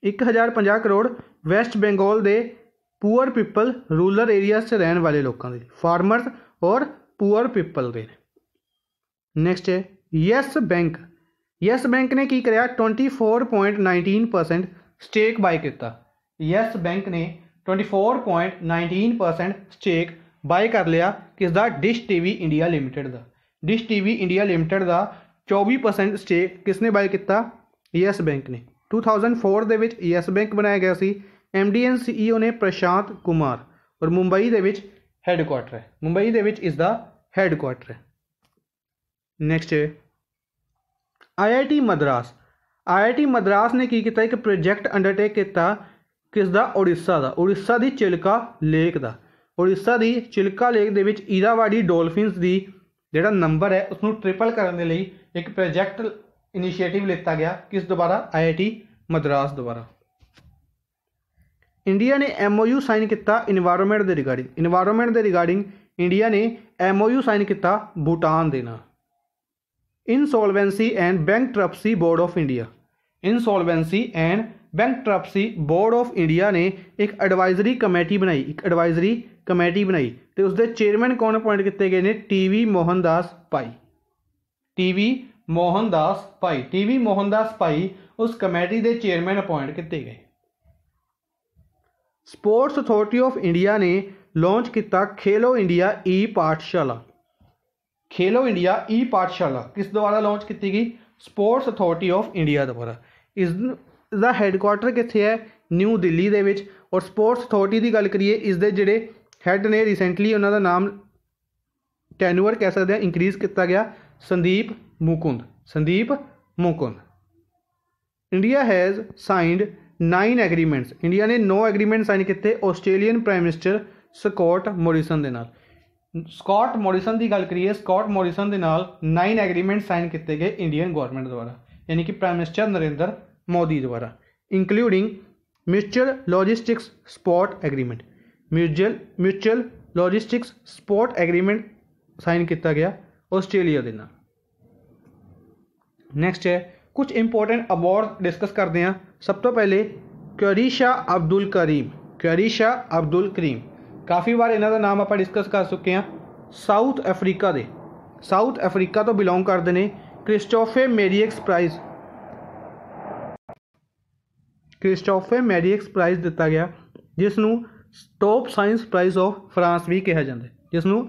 एक हज़ार पाँ करोड़ वैसट बेंगोल के पुअर पीपल रूरल एरिया से रहने वाले लोगों के फार्मर और पुअर पीपल के नैक्सट है यस बैंक यस बैंक ने की कराया twenty four point nineteen percent stake buy किया यस बैंक ने twenty four point nineteen percent stake buy कर लिया किसका डिश टीवी इंडिया लिमिटेड का डिश टीवी इंडिया लिमिटेड का चौबी परसेंट स्टेक किसने बाय किया ਯੈਸ ਬੈਂਕ ਨੇ 2004 ਦੇ ਵਿੱਚ ਯੈਸ ਬੈਂਕ ਬਣਾਇਆ ਗਿਆ ਸੀ ਐਮਡੀ ਐਂਡ ਸੀਈਓ ਨੇ ਪ੍ਰਸ਼ਾਂਤ ਕੁਮਾਰ ਔਰ ਮੁੰਬਈ ਦੇ ਵਿੱਚ ਹੈੱਡਕੁਆਟਰ ਹੈ ਮੁੰਬਈ ਦੇ ਵਿੱਚ ਇਸ ਦਾ ਹੈੱਡਕੁਆਟਰ ਹੈ next IIT Madras IIT Madras ਨੇ ਕੀ ਕੀਤਾ ਇੱਕ ਪ੍ਰੋਜੈਕਟ ਅੰਡਰਟੇਕ ਕੀਤਾ ਕਿਸ ਦਾ ਓਡੀਸ਼ਾ ਦਾ ਓਡੀਸ਼ਾ ਦੀ ਚਿਲਕਾ ਲੇਕ ਦਾ ਓਡੀਸ਼ਾ ਦੀ ਚਿਲਕਾ ਲੇਕ ਦੇ ਵਿੱਚ ਈਰਾਵਾੜੀ ਡੋਲਫਿਨਸ ਦੀ ਜਿਹੜਾ ਨੰਬਰ ਹੈ ਉਸ ਨੂੰ ਟ੍ਰਿਪਲ ਕਰਨ ਦੇ ਲਈ ਇੱਕ ਪ੍ਰੋਜੈਕਟ इनिशिएटिव लेता गया किस दोबारा आईआईटी मद्रास द्वारा इंडिया ने एमओयू साइन किया इनवायरमेंट के रिगार्डिंग इनवायरमेंट के रिगार्डिंग इंडिया ने एमओयू साइन किया भूटान देना insolvency and bankruptcy board of India insolvency and bankruptcy board of India ने एक एडवाइजरी कमेटी बनाई एक एडवाइजरी कमेटी बनाई तो उसके चेयरमैन कौन अपॉइंट किए गए हैं टी वी मोहनदास भाई टी वी ਮੋਹਨਦਾਸ ਭਾਈ ਟੀਵੀ ਮੋਹਨਦਾਸ ਭਾਈ ਉਸ ਕਮੇਟੀ ਦੇ ਚੇਅਰਮੈਨ ਅਪਾਇੰਟ ਕੀਤੇ ਗਏ ਸਪੋਰਟਸ ਅਥਾਰਟੀ ਆਫ ਇੰਡੀਆ ਨੇ ਲਾਂਚ ਕੀਤਾ ਖੇਲੋ ਇੰਡੀਆ ਈ ਪਾਠਸ਼ਾਲਾ ਖੇਲੋ ਇੰਡੀਆ ਈ ਪਾਠਸ਼ਾਲਾ ਕਿਸ ਦੁਆਰਾ ਲਾਂਚ ਕੀਤੀ ਗਈ ਸਪੋਰਟਸ ਅਥਾਰਟੀ ਆਫ ਇੰਡੀਆ ਦੁਆਰਾ ਇਸ ਦਾ ਹੈੱਡਕੁਆਰਟਰ ਕਿੱਥੇ ਹੈ ਨਿਊ ਦਿੱਲੀ ਦੇ ਵਿੱਚ ਔਰ ਸਪੋਰਟਸ ਅਥਾਰਟੀ ਦੀ ਗੱਲ ਕਰੀਏ ਇਸ ਦੇ ਜਿਹੜੇ ਹੈੱਡ ਨੇ ਰੀਸੈਂਟਲੀ ਉਹਨਾਂ ਦਾ ਨਾਮ ਟੈਨੂਅਰ ਕਹਿ ਸਕਦੇ ਆ ਇਨਕਰੀਜ਼ ਕੀਤਾ ਗਿਆ Sandeep Mukund Sandeep Mukund India has signed nine agreements India ने नौ एग्रीमेंट साइन किए Australian prime minister Scott Morrison के न स्कॉट मोरिसन की गल करिए स्कॉट मोरिसन के नाइन एग्रीमेंट साइन किए गए इंडियन गौरमेंट द्वारा यानी कि प्राइम मिनिस्टर नरेंद्र मोदी द्वारा including mutual logistics support agreement mutual mutual logistics support agreement sign किया गया ऑस्ट्रेलिया देना नेक्स्ट है कुछ इंपोर्टेंट अवार्ड डिस्कस करते हैं सब तो पहले क्यूरीशा अब्दुल करीम क्यूरीशा अब्दुल करीम काफ़ी बार इन्हों का नाम आप डिस्कस कर चुके हैं साउथ अफ्रीका के साउथ अफ्रीका तो बिलोंग करते हैं क्रिस्टोफे मेरीएक्स प्राइज़ क्रिस्टोफे मेरीएक्स प्राइज दिता गया ਜਿਸ top top prize of France भी कहा जाता है जिसनों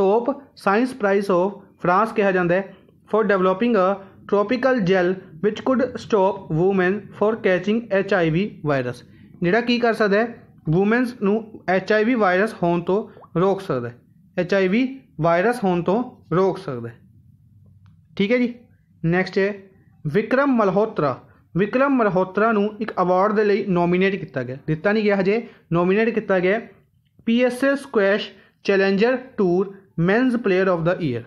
top top prize of France ਕਿਹਾ ਜਾਂਦਾ ਹੈ for developing a tropical gel which could stop women for catching H I V virus ਜਿਹੜਾ ਕੀ ਕਰ ਸਕਦਾ ਹੈ ਔਮਨਸ ਨੂੰ ਐਚ ਆਈ ਵੀ ਵਾਇਰਸ ਹੋਣ ਤੋਂ ਰੋਕ ਸਕਦਾ ਹੈ ਐਚ ਆਈ ਵੀ ਵਾਇਰਸ ਹੋਣ ਤੋਂ ਰੋਕ ਸਕਦਾ ਹੈ ਠੀਕ ਹੈ ਜੀ ਨੈਕਸਟ ਹੈ ਵਿਕਰਮ ਮਲਹੋਤਰਾ ਵਿਕਰਮ ਮਲਹੋਤਰਾ ਨੂੰ ਇੱਕ ਅਵਾਰਡ ਦੇ ਲਈ ਨੋਮੀਨੇਟ ਕੀਤਾ ਗਿਆ ਦਿੱਤਾ ਨਹੀਂ ਗਿਆ ਹਜੇ ਨੋਮੀਨੇਟ ਕੀਤਾ ਗਿਆ S squash challenger tour men's player of the year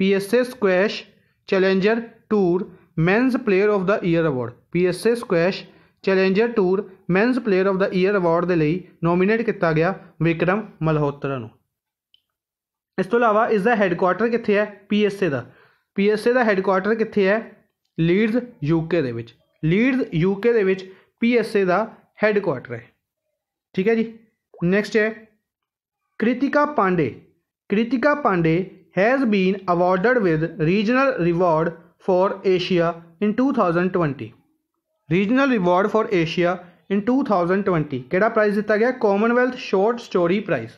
PSA Squash Challenger Tour Men's Player of the Year Award PSA Squash challenger tour men's player of the year award ਦੇ ਲਈ ਨੋਮੀਨੇਟ ਕੀਤਾ ਗਿਆ ਵਿਕਰਮ ਮਲਹੋਤਰਾ ਨੂੰ ਇਸ ਤੋਂ ਇਲਾਵਾ ਇਸ ਦਾ ਹੈੱਡਕੁਆਰਟਰ ਕਿੱਥੇ ਹੈ ਪੀਐਸਏ ਦਾ ਪੀਐਸਏ ਦਾ ਹੈੱਡਕੁਆਰਟਰ ਕਿੱਥੇ ਹੈ ਲੀਡਸ ਯੂਕੇ ਦੇ ਵਿੱਚ ਲੀਡਸ ਯੂਕੇ ਦੇ ਵਿੱਚ ਪੀਐਸਏ ਦਾ ਹੈੱਡਕੁਆਰਟਰ ਹੈ ਠੀਕ ਹੈ ਜੀ ਨੈਕਸਟ ਹੈ Kritika Pandey Kritika Pandey has been awarded with regional reward for Asia in 2020 regional reward for Asia in 2020 ਕਿਹੜਾ ਪ੍ਰਾਈਜ਼ ਦਿੱਤਾ ਗਿਆ Commonwealth short story prize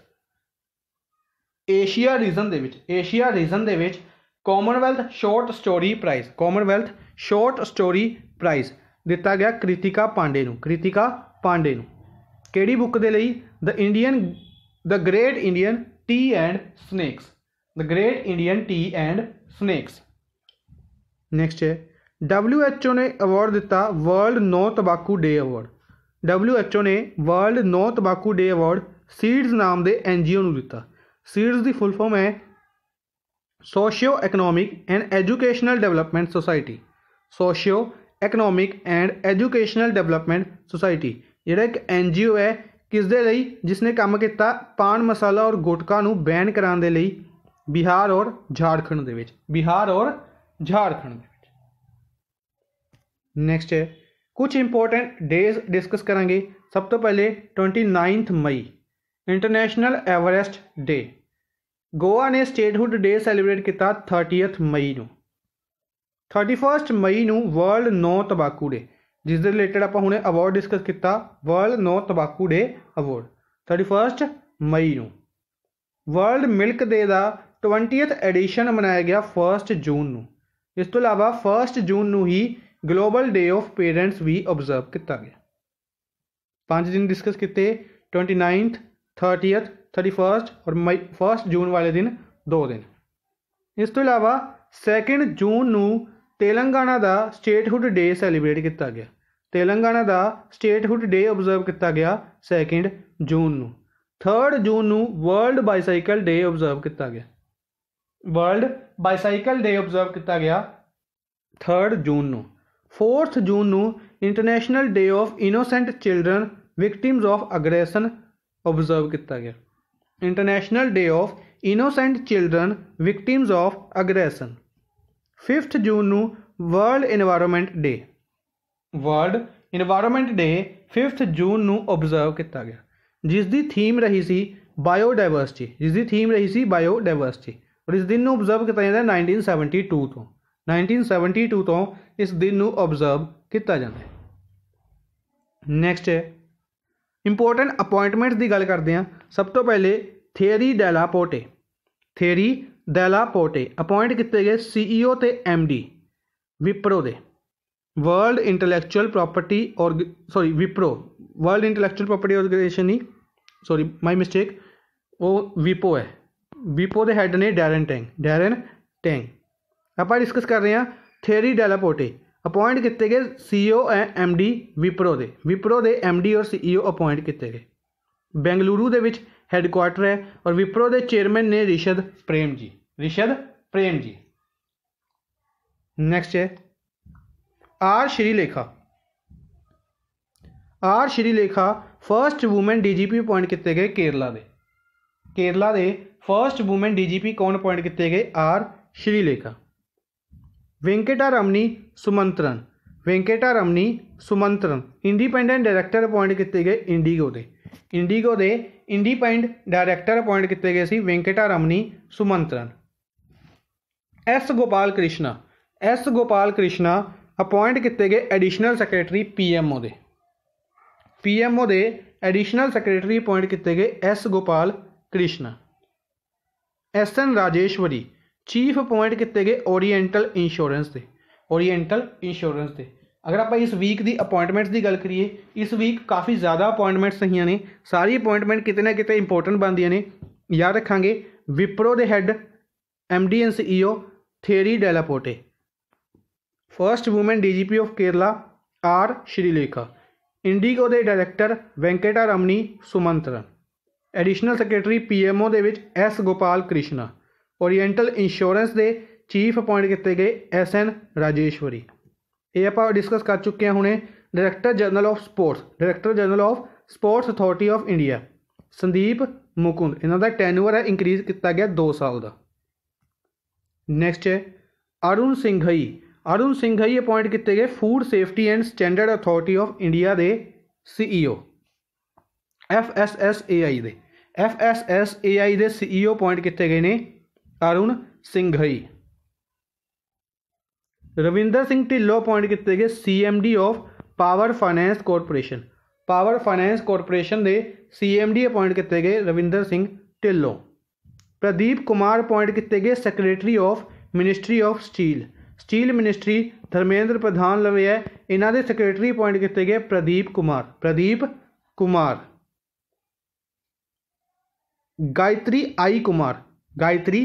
Asia region ਦੇ ਵਿੱਚ ਏਸ਼ੀਆ ਰੀਜਨ ਦੇ ਵਿੱਚ Commonwealth short story prize Commonwealth short story prize ਦਿੱਤਾ ਗਿਆ ਕ੍ਰਿਤਿਕਾ ਪਾਂਡੇ ਨੂੰ ਕ੍ਰਿਤਿਕਾ ਪਾਂਡੇ ਨੂੰ ਕਿਹੜੀ ਬੁੱਕ ਦੇ ਲਈ the Indian the great Indian tea and snakes the great Indian tea and snakes next है डबल्यू एच ओ ने अवॉर्ड दिता world no tambaku day award W H O ने world no tambaku day award seeds नाम के N G O ना seeds की full form है socio economic and educational development society socio economic and educational development society जोड़ा एक N G ओ है किस दे जिसने काम किया पान मसाला और गुटका बैन कराने लिए ਬਿਹਾਰ ਔਰ ਝਾਰਖੰਡ ਦੇ ਵਿੱਚ ਬਿਹਾਰ ਔਰ ਝਾਰਖੰਡ ਦੇ ਵਿੱਚ ਨੈਕਸਟ ਹੈ ਕੁਝ ਇੰਪੋਰਟੈਂਟ ਡੇਜ਼ ਡਿਸਕਸ ਕਰਾਂਗੇ ਸਭ ਤੋਂ ਪਹਿਲੇ 29th ਮਈ ਇੰਟਰਨੈਸ਼ਨਲ ਐਵਰੈਸਟ ਡੇ ਗੋਆ ਨੇ ਸਟੇਟਹੁੱਡ ਡੇ ਸੈਲੀਬ੍ਰੇਟ ਕੀਤਾ 30th ਮਈ ਨੂੰ 31st ਮਈ ਨੂੰ ਵਰਲਡ ਨੋ ਤਬਾਕੂ ਡੇ ਜਿਸ ਦੇ ਰਿਲੇਟਡ ਆਪਾਂ ਹੁਣੇ ਅਵਾਰਡ ਡਿਸਕਸ ਕੀਤਾ world no tambaku day award 31st ਮਈ ਨੂੰ ਵਰਲਡ ਮਿਲਕ ਡੇ ਦਾ ट्वेंटीएथ एडिशन मनाया गया फस्ट जून इस तो अलावा फर्स्ट जून ही ग्लोबल डे ऑफ पेरेंट्स भी ऑबजर्व किया गया पांच दिन डिस्कस किए twenty ninth thirtieth thirty first और मई फस्ट जून वाले दिन दो दिन इस तो अलावा सैकेंड जून में तेलंगाना का स्टेटहुड डे सैलीब्रेट किया गया तेलंगाना का स्टेटहुड डे ऑबजर्व किया गया second June third June World Bicycle Day observe किया गया वर्ल्ड बाइसाइकल डे ऑब्जर्व किया गया third June fourth June International Day of Innocent Children Victims of Aggression observe किया गया International Day of Innocent Children Victims of Aggression fifth June World Environment Day World Environment Day fifth June observe किया गया जिसकी theme रही थी biodiversity जिसकी theme रही थी बायोडाइवर्सिटी और इस दिन ऑबजर्व किया जाता है नाइनटीन सैवनटी टू तो नाइनटीन सैवनटी टू तो इस दिन ऑबजर्व किया जाता है नैक्सट इंपोर्टेंट अपॉइंटमेंट्स की गल करते हैं सब तो पहले Thierry Delaporte Thierry Delaporte appoint किए गए सीईओ तो एम डी विपरो दे World Intellectual Property org sorry Wipro World Intellectual Property Organization ही सॉरी माई मिस्टेक वो विपो है ਬੀਪੋ ਦੇ ਹੈੱਡ ਨੇ ਡੈਰਨ ਟੈਂਗ ਡੈਰਨ ਟੈਂਗ ਆਪਾਂ ਡਿਸਕਸ ਕਰ ਰਹੇ ਹਾਂ ਥੇਰੀ ਡੈਲਾਪੋਟੇ ਅਪਾਇੰਟ ਕੀਤੇ ਗਏ ਸੀਓ ਐਮਡੀ ਵਿਪਰੋ ਦੇ ਵਿਪਰੋ ਦੇ ਐਮਡੀ ਔਰ ਸੀਈਓ ਅਪਾਇੰਟ e ਕੀਤੇ ਗਏ ਬੈਂਗਲੁਰੂ ਦੇ ਵਿੱਚ ਹੈੱਡਕੁਆਟਰ ਹੈ ਔਰ ਵਿਪਰੋ ਦੇ ਚੇਅਰਮੈਨ ਨੇ ਰਿਸ਼ਦ ਪ੍ਰੇਮ ਜੀ ਰਿਸ਼ਦ ਪ੍ਰੇਮ ਜੀ ਨੈਕਸਟ ਹੈ ਆਰ ਸ਼੍ਰੀ ਲੇਖਾ ਆਰ ਸ਼੍ਰੀ ਲੇਖਾ ਫਰਸਟ ਔਮਨ ਡੀਜੀਪੀ ਅਪਾਇੰਟ ਕੀਤੇ ਗਏ ਕੇਰਲਾ ਦੇ ਕੇਰਲਾ ਦੇ फर्स्ट वुमेन डीजीपी कौन अपॉइंट किए गए R Sreelekha Ramani Sumantran Ramani Sumantran independent director appoint किए गए इंडिगो दे इंडिगो दे इंडिपेंड डायरेक्टर अपॉइंट किए गए C Ramani Sumantran S Gopal Krishna S Gopal Krishna appoint किए गए additional secretary P M O दे पी एम ओ दे एडिशनल सैक्रटरी अपॉइंट किए गए S Gopal Krishna S N Rajeshwari chief appoint किए गए ओरिएंटल इंश्योरेंस के ओरिएंटल इंश्योरेंस के अगर आप इस वीक की अपॉइंटमेंट्स की गल करिए इस वीक काफ़ी ज़्यादा अपॉइंटमेंट्स रही ने सारी अपॉइंटमेंट कितने ना कि इंपोर्टेंट बन दें याद रखा विप्रो के head M D and CEO Thierry Delaporte first women D G P of Kerala R Sreelekha IndiGo के director Venkata Ramani Sumantran additional secretary P M O S Gopal Krishna Oriental Insurance के चीफ अपॉइंट किए गए एस एन राजेश्वरी ये आप डिस्कस कर चुके हैं हमने director general of sports director general of Sports Authority of India Sandeep Mukund इन्हों का टेनुअर है इनक्रीज किया गया दो साल का नैक्सट है अरुण सिंघई अरुण सिंघई अपॉइंट किए गए Food Safety and Standard Authority of India के CEO F S S A I दे F S S A I के सीईओ अपॉइंट किए गए ने अरुण सिंघई रविंदर सिंह ढिलो अपॉइंट किए गए C M D of Power Finance Corporation Power Finance Corporation के सी एम डी अपॉइंट किए गए रविंदर सिंह ढिलों प्रदीप कुमार अपॉइंट किए गए secretary of ministry of steel steel ministry Dharmendra Pradhan लवे है इन्हों सैक्रटरी अपॉइंट किए गए प्रदीप कुमार प्रदीप कुमार गायत्री आई कुमार गायत्री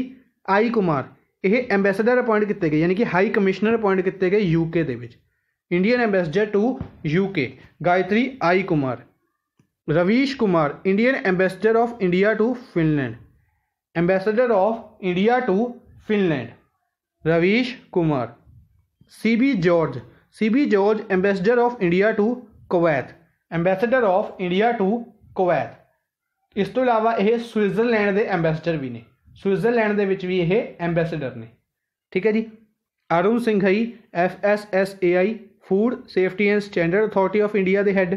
आई कुमार यह ਐਮਬੈਸਡਰ अपॉइंट किए गए यानी कि हाई कमिश्नर अपॉइंट किए गए यूके ਦੇ Indian Indian to UK Gayatri I Kumar Ravish Kumar Indian ambassador of India to Finland ambassador of India to Finland Ravish Kumar C B George C B George ambassador of India to Kuwait ambassador of India to Kuwait ਇਸ ਤੋਂ ਇਲਾਵਾ ਇਹ Switzerland ਦੇ ambassador ਵੀ ਨੇ Switzerland ਦੇ ਵਿੱਚ ਵੀ ਇਹ ambassador ਨੇ ਠੀਕ ਹੈ ਜੀ Arun Singhai FSSAI Food Safety and Standard Authority of India ਦੇ head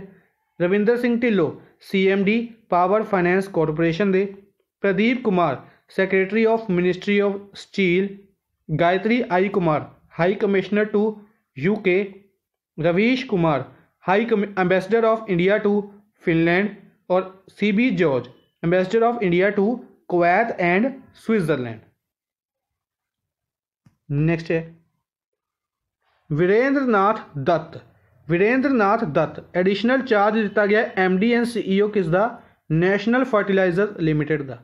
Ravinder Singh Dhillon CMD Power Finance Corporation ਦੇ Pradeep Kumar secretary of ministry of steel Gayatri I Kumar high commissioner to UK Ravish Kumar high ambassador of India to Finland और C B George ambassador of India to Kuwait and Switzerland next है Virendra Nath Dutt Virendra Nath Dutt additional charge दिता गया M D and ओ किस the National Fertilizer Limited का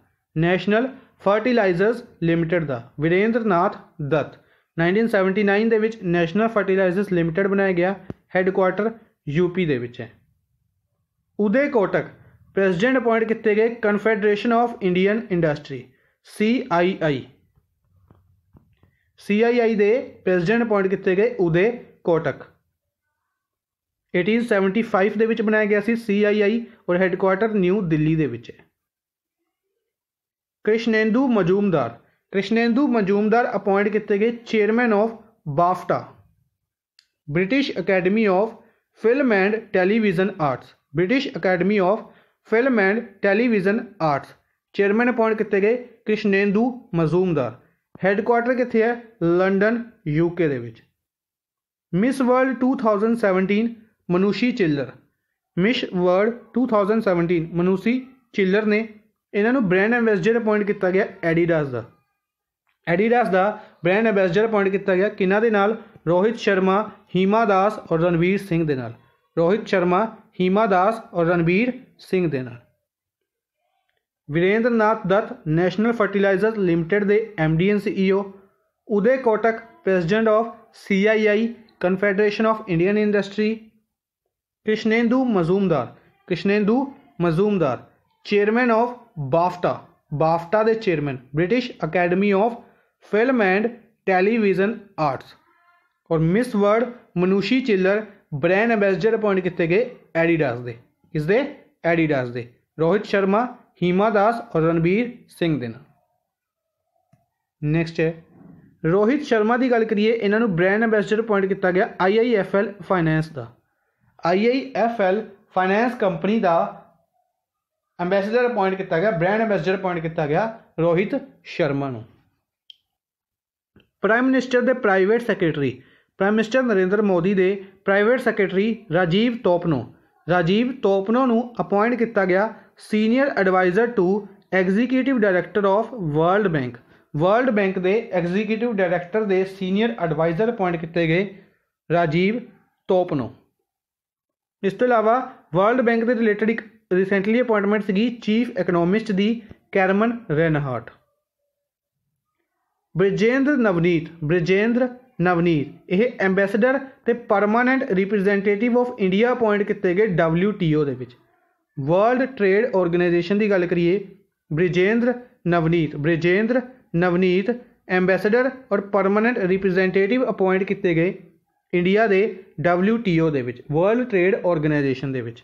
National Fertilizer Limited का Virendra Nath Dutt nineteen seventy nine के National Fertilizer Limited बनाया गया ਦੇ यूपी के उदय कोटक प्रेसिडेंट अपॉइंट किए गए Confederation of Indian Industry C I I C I I दे ਪ੍ਰੈਜ਼ੀਡੈਂਟ ਅਪਾਇੰਟ ਕੀਤੇ ਗਏ ਉਦੇ ਕੋਟਕ 1875 ਦੇ ਵਿੱਚ ਬਣਾਇਆ ਗਿਆ ਸੀ ਸੀ ਆਈ ਆਈ ਔਰ ਹੈੱਡਕੁਆਰਟਰ ਨਿਊ ਦਿੱਲੀ ਦੇ ਵਿੱਚ ਹੈ ਕ੍ਰਿਸ਼ਨੇਂਦੂ ਮਜੂਮਦਾਰ ਕ੍ਰਿਸ਼ਨੇਂਦੂ ਮਜੂਮਦਾਰ ਅਪਾਇੰਟ ਕੀਤੇ ਗਏ chairman of BAFTA British Academy of Film and Television Arts British Academy of Film and Television Arts chairman appoint ਕੀਤੇ ਗਏ ਕ੍ਰਿਸ਼ਨੇਂਦੂ ਮਜ਼ੂਮਦਾਰ ਹੈੱਡਕੁਆਰਟਰ ਕਿੱਥੇ ਹੈ ਲੰਡਨ ਯੂਕੇ ਦੇ ਵਿੱਚ Miss World 2017 Manushi Chhillar Miss World 2017 Manushi Chhillar ਨੇ ਇਹਨਾਂ ਨੂੰ ਬ੍ਰਾਂਡ ਐਮਬੈਸਡਰ ਅਪਾਇੰਟ ਕੀਤਾ ਗਿਆ ਐਡੀਡਾਸ ਦਾ ਐਡੀਡਾਸ ਦਾ ਬ੍ਰਾਂਡ ਐਮਬੈਸਡਰ ਅਪਾਇੰਟ ਕੀਤਾ ਗਿਆ ਕਿਨਾਂ ਦੇ ਨਾਲ ਰੋਹਿਤ ਸ਼ਰਮਾ ਹੀਮਾ ਦਾਸ ਔਰ ਰਣਵੀਰ ਸਿੰਘ ਦੇ ਨਾਲ रोहित शर्मा हीमा दास और रणबीर सिंह देना Virendra Nath Dutt National Fertilizer Limited के M D C CEO Uday Kotak president of C I I Confederation of Indian Industry Krishnendu Majumdar Krishnendu Majumdar chairman of BAFTA BAFTA के chairman British Academy of Film and Television Arts और Miss World Manushi Chhillar brand ambassador appoint ਕੀਤੇ ਗਏ Adidas ਦੇ ਕਿਸ ਦੇ Adidas ਦੇ ਰੋਹਿਤ ਸ਼ਰਮਾ ਹੀਮਾ ਦਾਸ ਔਰ ਰਣਬੀਰ ਸਿੰਘ ਦੇ ਨਾਲ ਨੈਕਸਟ ਹੈ ਰੋਹਿਤ ਸ਼ਰਮਾ ਦੀ ਗੱਲ ਕਰੀਏ ਇਹਨਾਂ ਨੂੰ ਬ੍ਰਾਂਡ ਐਮਬੈਸਡਰ ਅਪਾਇੰਟ ਕੀਤਾ ਗਿਆ ਆਈਆਈਐਫਐਲ ਫਾਈਨੈਂਸ ਦਾ ਆਈਆਈਐਫਐਲ ਫਾਈਨੈਂਸ ਕੰਪਨੀ ਦਾ ਐਮਬੈਸਡਰ ਅਪਾਇੰਟ ਕੀਤਾ ਗਿਆ ਬ੍ਰਾਂਡ ਐਮਬੈਸਡਰ ਅਪਾਇੰਟ ਕੀਤਾ ਗਿਆ ਰੋਹਿਤ ਸ਼ਰਮਾ ਨੂੰ ਪ੍ਰਾਈਮ ਮਿਨਿਸਟਰ ਦੇ private secretary prime minister Narendra Modi के private secretary Rajeev Topno Rajeev Topno appoint किया गया senior adviser to executive director of World Bank World Bank के एगजीक्यूटिव डायरैक्टर के सीनीयर एडवाइजर अपॉइंट किए गए राजीव तोपनो इस तो अलावा वर्ल्ड बैंक के रिलेटड एक रिसेंटली अपॉइंटमेंट सी चीफ इकनोमिस्ट की कैरमन रेनहार्ट ब्रिजेंद्र नवनीत ब्रिजेंद्र ਨਵਨੀਤ ਇਹ ਐਮਬੈਸਡਰ ਤੇ permanent representative of India appoint ਕੀਤੇ ਗਏ WTO ਦੇ ਵਿੱਚ ਵਰਲਡ ਟ੍ਰੇਡ ਆਰਗੇਨਾਈਜੇਸ਼ਨ ਦੀ ਗੱਲ ਕਰੀਏ ਬ੍ਰਿਜੇਂਦਰ ਨਵਨੀਤ ਬ੍ਰਿਜੇਂਦਰ ਨਵਨੀਤ ਐਮਬੈਸਡਰ ਔਰ ਪਰਮਨੈਂਟ ਰਿਪਰੈਜ਼ੈਂਟੇਟਿਵ ਅਪਾਇੰਟ ਕੀਤੇ ਗਏ ਇੰਡੀਆ ਦੇ WTO ਦੇ ਵਿੱਚ ਵਰਲਡ ਟ੍ਰੇਡ ਆਰਗੇਨਾਈਜੇਸ਼ਨ ਦੇ ਵਿੱਚ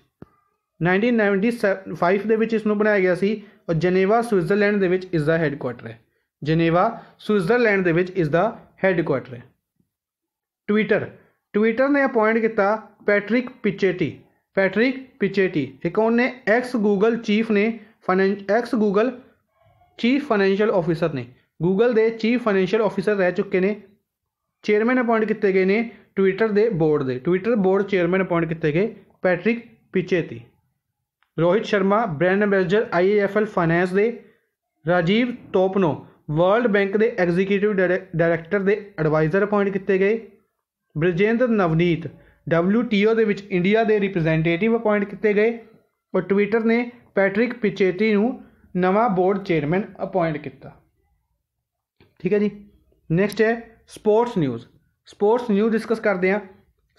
1995 ਦੇ ਵਿੱਚ ਇਸ ਨੂੰ ਬਣਾਇਆ ਗਿਆ ਸੀ ਔਰ ਜਨੇਵਾ ਸਵਿਟਜ਼ਰਲੈਂਡ ਦੇ ਵਿੱਚ ਇਸ ਦਾ ਹੈੱਡਕੁਆਟਰ ਹੈ ਜਨੇਵਾ ਸਵਿਟਜ਼ਰਲੈਂਡ ਦੇ ਵਿੱਚ ਇਸ ਦਾ ਹੈੱਡਕੁਆਟਰ ਹੈ ट्विटर ट्विटर ने अपॉइंट किया पैट्रिक पिचेटी पैट्रिक पिचेटी एक ने एक्स गूगल चीफ ने financial ex Google chief financial officer ने गूगल दे चीफ फाइनैशियल ऑफिसर रह चुके ने चेयरमैन अपॉइंट किए गए ने ट्विटर के बोर्ड के ट्विटर बोर्ड चेयरमैन अपॉइंट किए गए Patrick Pichette Rohit Sharma brand ambassador I F L finance के राजीव तोपनो वर्ल्ड बैंक के एग्जीक्यूटिव डायरे डायरैक्टर के एडवाइजर अपॉइंट किए गए ਬ੍ਰਿਜੇਂਦਰ ਨਵਨੀਤ WTO ਦੇ ਵਿੱਚ ਇੰਡੀਆ ਦੇ ਰਿਪਰੈਜ਼ੈਂਟੇਟਿਵ ਅਪਾਇੰਟ ਕੀਤੇ ਗਏ ਔਰ ਟਵਿੱਟਰ ਨੇ ਪੈਟ੍ਰਿਕ ਪਿਚੇਟੀ ਨੂੰ ਨਵਾਂ ਬੋਰਡ ਚੇਅਰਮੈਨ ਅਪਾਇੰਟ ਕੀਤਾ ਠੀਕ ਹੈ ਜੀ ਨੈਕਸਟ ਹੈ sports news sports news discuss ਕਰਦੇ ਹਾਂ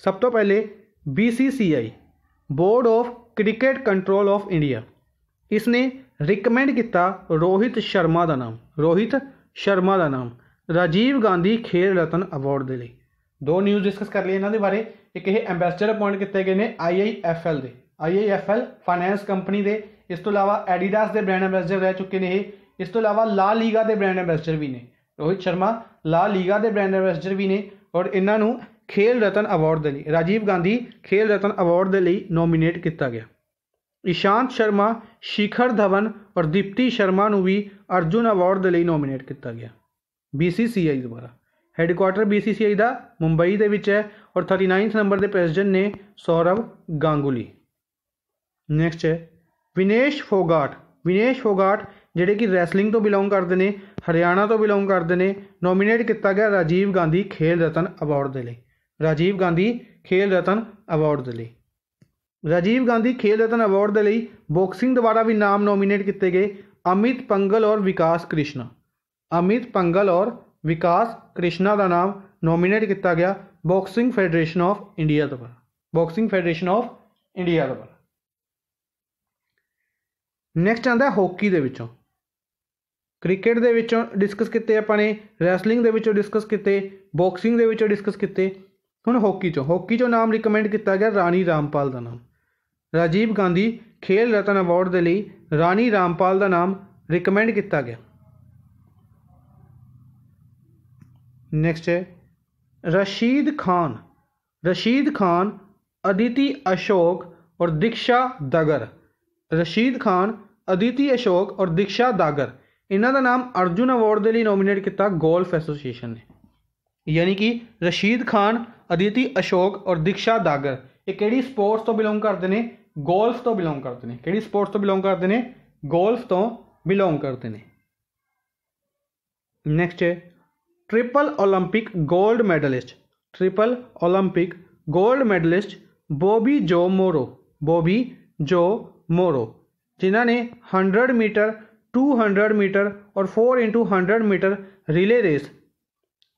ਸਭ ਤੋਂ ਪਹਿਲੇ BCCI Board of Cricket Control of India ਇਸ ਨੇ ਰਿਕਮੈਂਡ ਕੀਤਾ ਰੋਹਿਤ ਸ਼ਰਮਾ ਦਾ ਨਾਮ ਰੋਹਿਤ ਸ਼ਰਮਾ ਦਾ ਨਾਮ ਰਾਜੀਵ ਗਾਂਧੀ ਖੇਡ ਰਤਨ ਅਵਾਰਡ ਦੇ ਲਈ ਦੋ ਨਿਊਜ਼ ਡਿਸਕਸ ਕਰ ਲਈ ਇਹਨਾਂ ਦੇ ਬਾਰੇ ਇੱਕ ਇਹ ਐਮਬੈਸਡਰ ਅਪਾਇੰਟ ਕੀਤੇ ਗਏ ਨੇ IIFL ਦੇ IIFL ਫਾਈਨੈਂਸ ਕੰਪਨੀ ਦੇ ਇਸ ਤੋਂ ਇਲਾਵਾ ਐਡੀਡਾਸ ਦੇ ਬ੍ਰਾਂਡ ਐਮਬੈਸਡਰ ਰਹਿ ਚੁੱਕੇ ਨੇ ਇਹ ਇਸ ਤੋਂ ਇਲਾਵਾ ਲਾ ਲੀਗਾ ਦੇ ਬ੍ਰਾਂਡ ਐਮਬੈਸਡਰ ਵੀ ਨੇ ਰੋਹਿਤ ਸ਼ਰਮਾ ਲਾ ਲੀਗਾ ਦੇ ਬ੍ਰਾਂਡ ਐਮਬੈਸਡਰ ਵੀ ਨੇ ਔਰ ਇਹਨਾਂ ਨੂੰ ਖੇਲ ਰਤਨ ਅਵਾਰਡ ਦੇ ਲਈ ਰਾਜੀਵ ਗਾਂਧੀ ਖੇਲ ਰਤਨ ਅਵਾਰਡ ਦੇ ਲਈ ਨੋਮੀਨੇਟ ਕੀਤਾ ਗਿਆ ਇਸ਼ਾਂਤ ਸ਼ਰਮਾ ਸ਼ਿਖਰ ਧਵਨ ਔਰ ਦੀਪਤੀ ਸ਼ਰਮਾ ਨੂੰ ਵੀ ਅਰਜੁਨ ਅਵਾਰਡ ਦੇ ਲਈ ਨੋਮੀਨੇਟ ਕੀਤਾ ਗਿਆ BCCI ਦੁਆਰਾ हेडकुआटर बी सी सी आई का मुंबई के है और थर्टी नाइनथ नंबर के प्रेजिडेंट ने सौरव गांगुली नैक्सट है विनेश फोगाट विनेश फोगाट जेडे कि रैसलिंग तो बिलोंग करते हैं हरियाणा तो बिलोंग करते हैं नोमीनेट किया गया राजीव गांधी खेल रतन अवार्ड के लिए राजीव गांधी खेल रतन अवार्ड के लिए राजीव गांधी खेल रतन अवार्ड के लिए बॉक्सिंग द्वारा भी नाम नोमीनेट किए गए अमित पंगल और विकास कृष्णा अमित पंगल और ਵਿਕਾਸ ਕ੍ਰਿਸ਼ਨਾ ਦਾ ਨਾਮ ਨੋਮੀਨੇਟ ਕੀਤਾ ਗਿਆ ਬਾਕਸਿੰਗ ਫੈਡਰੇਸ਼ਨ ਆਫ ਇੰਡੀਆ ਦਾ ਬਾਕਸਿੰਗ ਫੈਡਰੇਸ਼ਨ ਆਫ ਇੰਡੀਆ ਦਾ ਨੈਕਸਟ ਆਂਦਾ ਹਾਕੀ ਦੇ ਵਿੱਚੋਂ ਕ੍ਰਿਕਟ ਦੇ ਵਿੱਚੋਂ ਡਿਸਕਸ ਕੀਤੇ ਆਪਾਂ ਨੇ ਰੈਸਲਿੰਗ ਦੇ ਵਿੱਚੋਂ ਡਿਸਕਸ ਕੀਤੇ ਬਾਕਸਿੰਗ ਦੇ ਵਿੱਚੋਂ ਡਿਸਕਸ ਕੀਤੇ ਹੁਣ ਹਾਕੀ ਚੋਂ ਹਾਕੀ ਚੋਂ ਨਾਮ ਰეკਮੈਂਡ ਕੀਤਾ ਗਿਆ ਰਾਣੀ ਰਾਮਪਾਲ ਦਾ ਨਾਮ ਰਾਜੀਵ ਗਾਂਧੀ ਖੇਲ ਰਤਨ ਅਵਾਰਡ ਦੇ ਲਈ ਰਾਣੀ ਰਾਮਪਾਲ ਦਾ ਨਾਮ ਰეკਮੈਂਡ ਕੀਤਾ ਗਿਆ नेक्स्ट है रशीद खान रशीद खान अदिति अशोक और दीक्षा दगर रशीद खान अदिति अशोक और दीक्षा दागर इन्हों का नाम अर्जुन अवार्ड के लिए नॉमीनेट किया गोल्फ एसोसीएशन ने यानी कि रशीद खान अदिति अशोक और दीक्षा दागर ये कि स्पोर्ट्स तो बिलोंग करते हैं गोल्फ तो बिलोंग करते हैं कि स्पोर्ट्स तो बिलोंग करते हैं गोल्फ तो बिलोंग करते हैं नैक्सट है triple 올림픽 gold medallist triple 올림픽 gold medallist Bobby Joe Morrow Bobby Joe ਮੋਰੋ ਜਿਨ੍ਹਾਂ ਨੇ 100 ਮੀਟਰ 200 ਮੀਟਰ ਔਰ 4 100 ਮੀਟਰ ਰਿਲੇ ਰੇਸ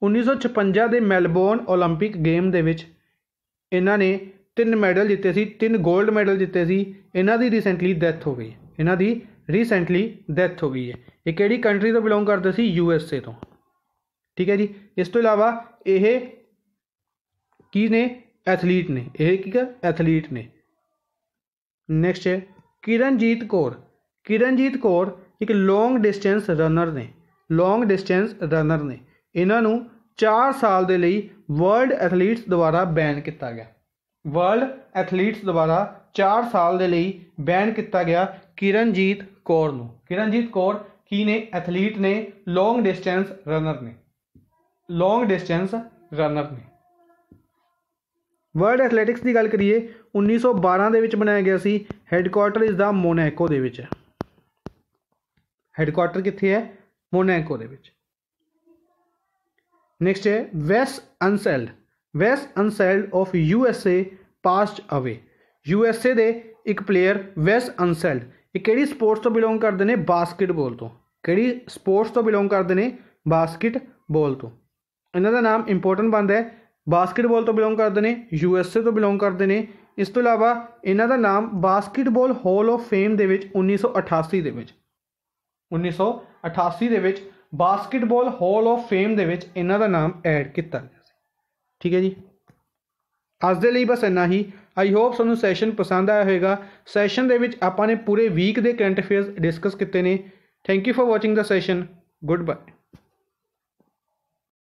1956 ਦੇ ਮੈਲਬੌਰਨ 올림픽 ਗੇਮ ਦੇ ਵਿੱਚ ਇਹਨਾਂ ਨੇ ਤਿੰਨ ਮੈਡਲ ਜਿੱਤੇ ਸੀ ਤਿੰਨ 골ਡ ਮੈਡਲ ਜਿੱਤੇ ਸੀ ਇਹਨਾਂ ਦੀ ਰੀਸੈਂਟਲੀ ਡੈਥ ਹੋ ਗਈ ਇਹਨਾਂ ਦੀ ਰੀਸੈਂਟਲੀ ਡੈਥ ਹੋ ਗਈ ਹੈ ਇਹ ਕਿਹੜੀ ਕੰਟਰੀ ਤੋਂ ਬਿਲੋਂਗ ਕਰਦੇ ਸੀ ਯੂ ਐਸ ਏ ਤੋਂ ਠੀਕ ਹੈ ਜੀ ਇਸ ਤੋਂ ਇਲਾਵਾ ਇਹ ਕੀ ਨੇ ਐਥਲੀਟ ਨੇ ਇਹ ਕੀ ਹੈ ਐਥਲੀਟ ਨੇ ਨੈਕਸਟ ਹੈ ਕਿਰਨਜੀਤ ਕੌਰ ਕਿਰਨਜੀਤ ਕੌਰ ਇੱਕ ਲੌਂਗ ਡਿਸਟੈਂਸ ਰਨਰ ਨੇ ਲੌਂਗ ਡਿਸਟੈਂਸ ਰਨਰ ਨੇ ਇਹਨਾਂ ਨੂੰ 4 ਸਾਲ ਦੇ ਲਈ ਵਰਲਡ ਐਥਲੀਟਸ ਦੁਆਰਾ ਬੈਨ ਕੀਤਾ ਗਿਆ ਵਰਲਡ ਐਥਲੀਟਸ ਦੁਆਰਾ 4 ਸਾਲ ਦੇ ਲਈ ਬੈਨ ਕੀਤਾ ਗਿਆ ਕਿਰਨਜੀਤ ਕੌਰ ਨੂੰ ਕਿਰਨਜੀਤ ਕੌਰ ਕੀ ਨੇ ਐਥਲੀਟ ਨੇ ਲੌਂਗ ਡਿਸਟੈਂਸ ਰਨਰ ਨੇ ਲੌਂਗ ਡਿਸਟੈਂਸ ਰਨਰ ਨੇ ਵਰਲਡ ਐਥਲੈਟਿਕਸ ਦੀ ਗੱਲ ਕਰੀਏ 1912 ਦੇ ਵਿੱਚ ਬਣਾਇਆ ਗਿਆ ਸੀ ਹੈੱਡਕੁਆਰਟਰ ਇਸ ਦਾ ਮੋਨੈਕੋ ਦੇ ਵਿੱਚ ਹੈ ਹੈੱਡਕੁਆਰਟਰ ਕਿੱਥੇ ਹੈ ਮੋਨੈਕੋ ਦੇ ਵਿੱਚ ਨੈਕਸਟ ਹੈ Wes Unseld Wes Unseld of U S A passed away U S A ਦੇ ਇੱਕ ਪਲੇਅਰ ਵੈਸ ਅਨਸੈਲਡ ਇਹ ਕਿਹੜੀ ਸਪੋਰਟਸ ਤੋਂ ਬਿਲੋਂਗ ਕਰਦੇ ਨੇ ਬਾਸਕਟਬਾਲ ਤੋਂ ਕਿਹੜੀ ਸਪੋਰਟਸ ਤੋਂ ਬਿਲੋਂਗ ਕਰਦੇ ਨੇ ਬਾਸਕਟਬਾਲ ਤੋਂ ਇਹਨਾਂ ਦਾ ਨਾਮ ਇੰਪੋਰਟੈਂਟ ਬੰਦ ਹੈ ਬਾਸਕਟਬਾਲ ਤੋਂ ਬਿਲੋਂਗ ਕਰਦੇ ਨੇ ਯੂ ਐਸ ਏ ਤੋਂ ਬਿਲੋਂਗ ਕਰਦੇ ਨੇ ਇਸ ਤੋਂ ਇਲਾਵਾ ਇਹਨਾਂ ਦਾ ਨਾਮ ਬਾਸਕਟਬਾਲ ਹਾਲ ਆਫ ਫੇਮ ਦੇ ਵਿੱਚ 1988 ਦੇ ਵਿੱਚ 1988 ਦੇ ਵਿੱਚ ਬਾਸਕਟਬਾਲ ਹਾਲ ਆਫ ਫੇਮ ਦੇ ਵਿੱਚ ਇਹਨਾਂ ਦਾ ਨਾਮ ਐਡ ਕੀਤਾ ਗਿਆ ਸੀ ਠੀਕ ਹੈ ਜੀ ਅੱਜ ਦੇ ਲਈ ਬਸ ਇੰਨਾ ਹੀ ਆਈ ਹੋਪ ਤੁਹਾਨੂੰ ਸੈਸ਼ਨ ਪਸੰਦ ਆਇਆ ਹੋਵੇਗਾ ਸੈਸ਼ਨ ਦੇ ਵਿੱਚ ਆਪਾਂ ਨੇ ਪੂਰੇ ਵੀਕ ਦੇ ਕਰੰਟ ਅਫੇਅਰਸ ਡਿਸਕਸ ਕੀਤੇ ਨੇ ਥੈਂਕ ਯੂ ਫॉर ਵਾਚਿੰਗ ਦਾ ਸੈਸ਼ਨ ਗੁੱਡ ਬਾਏ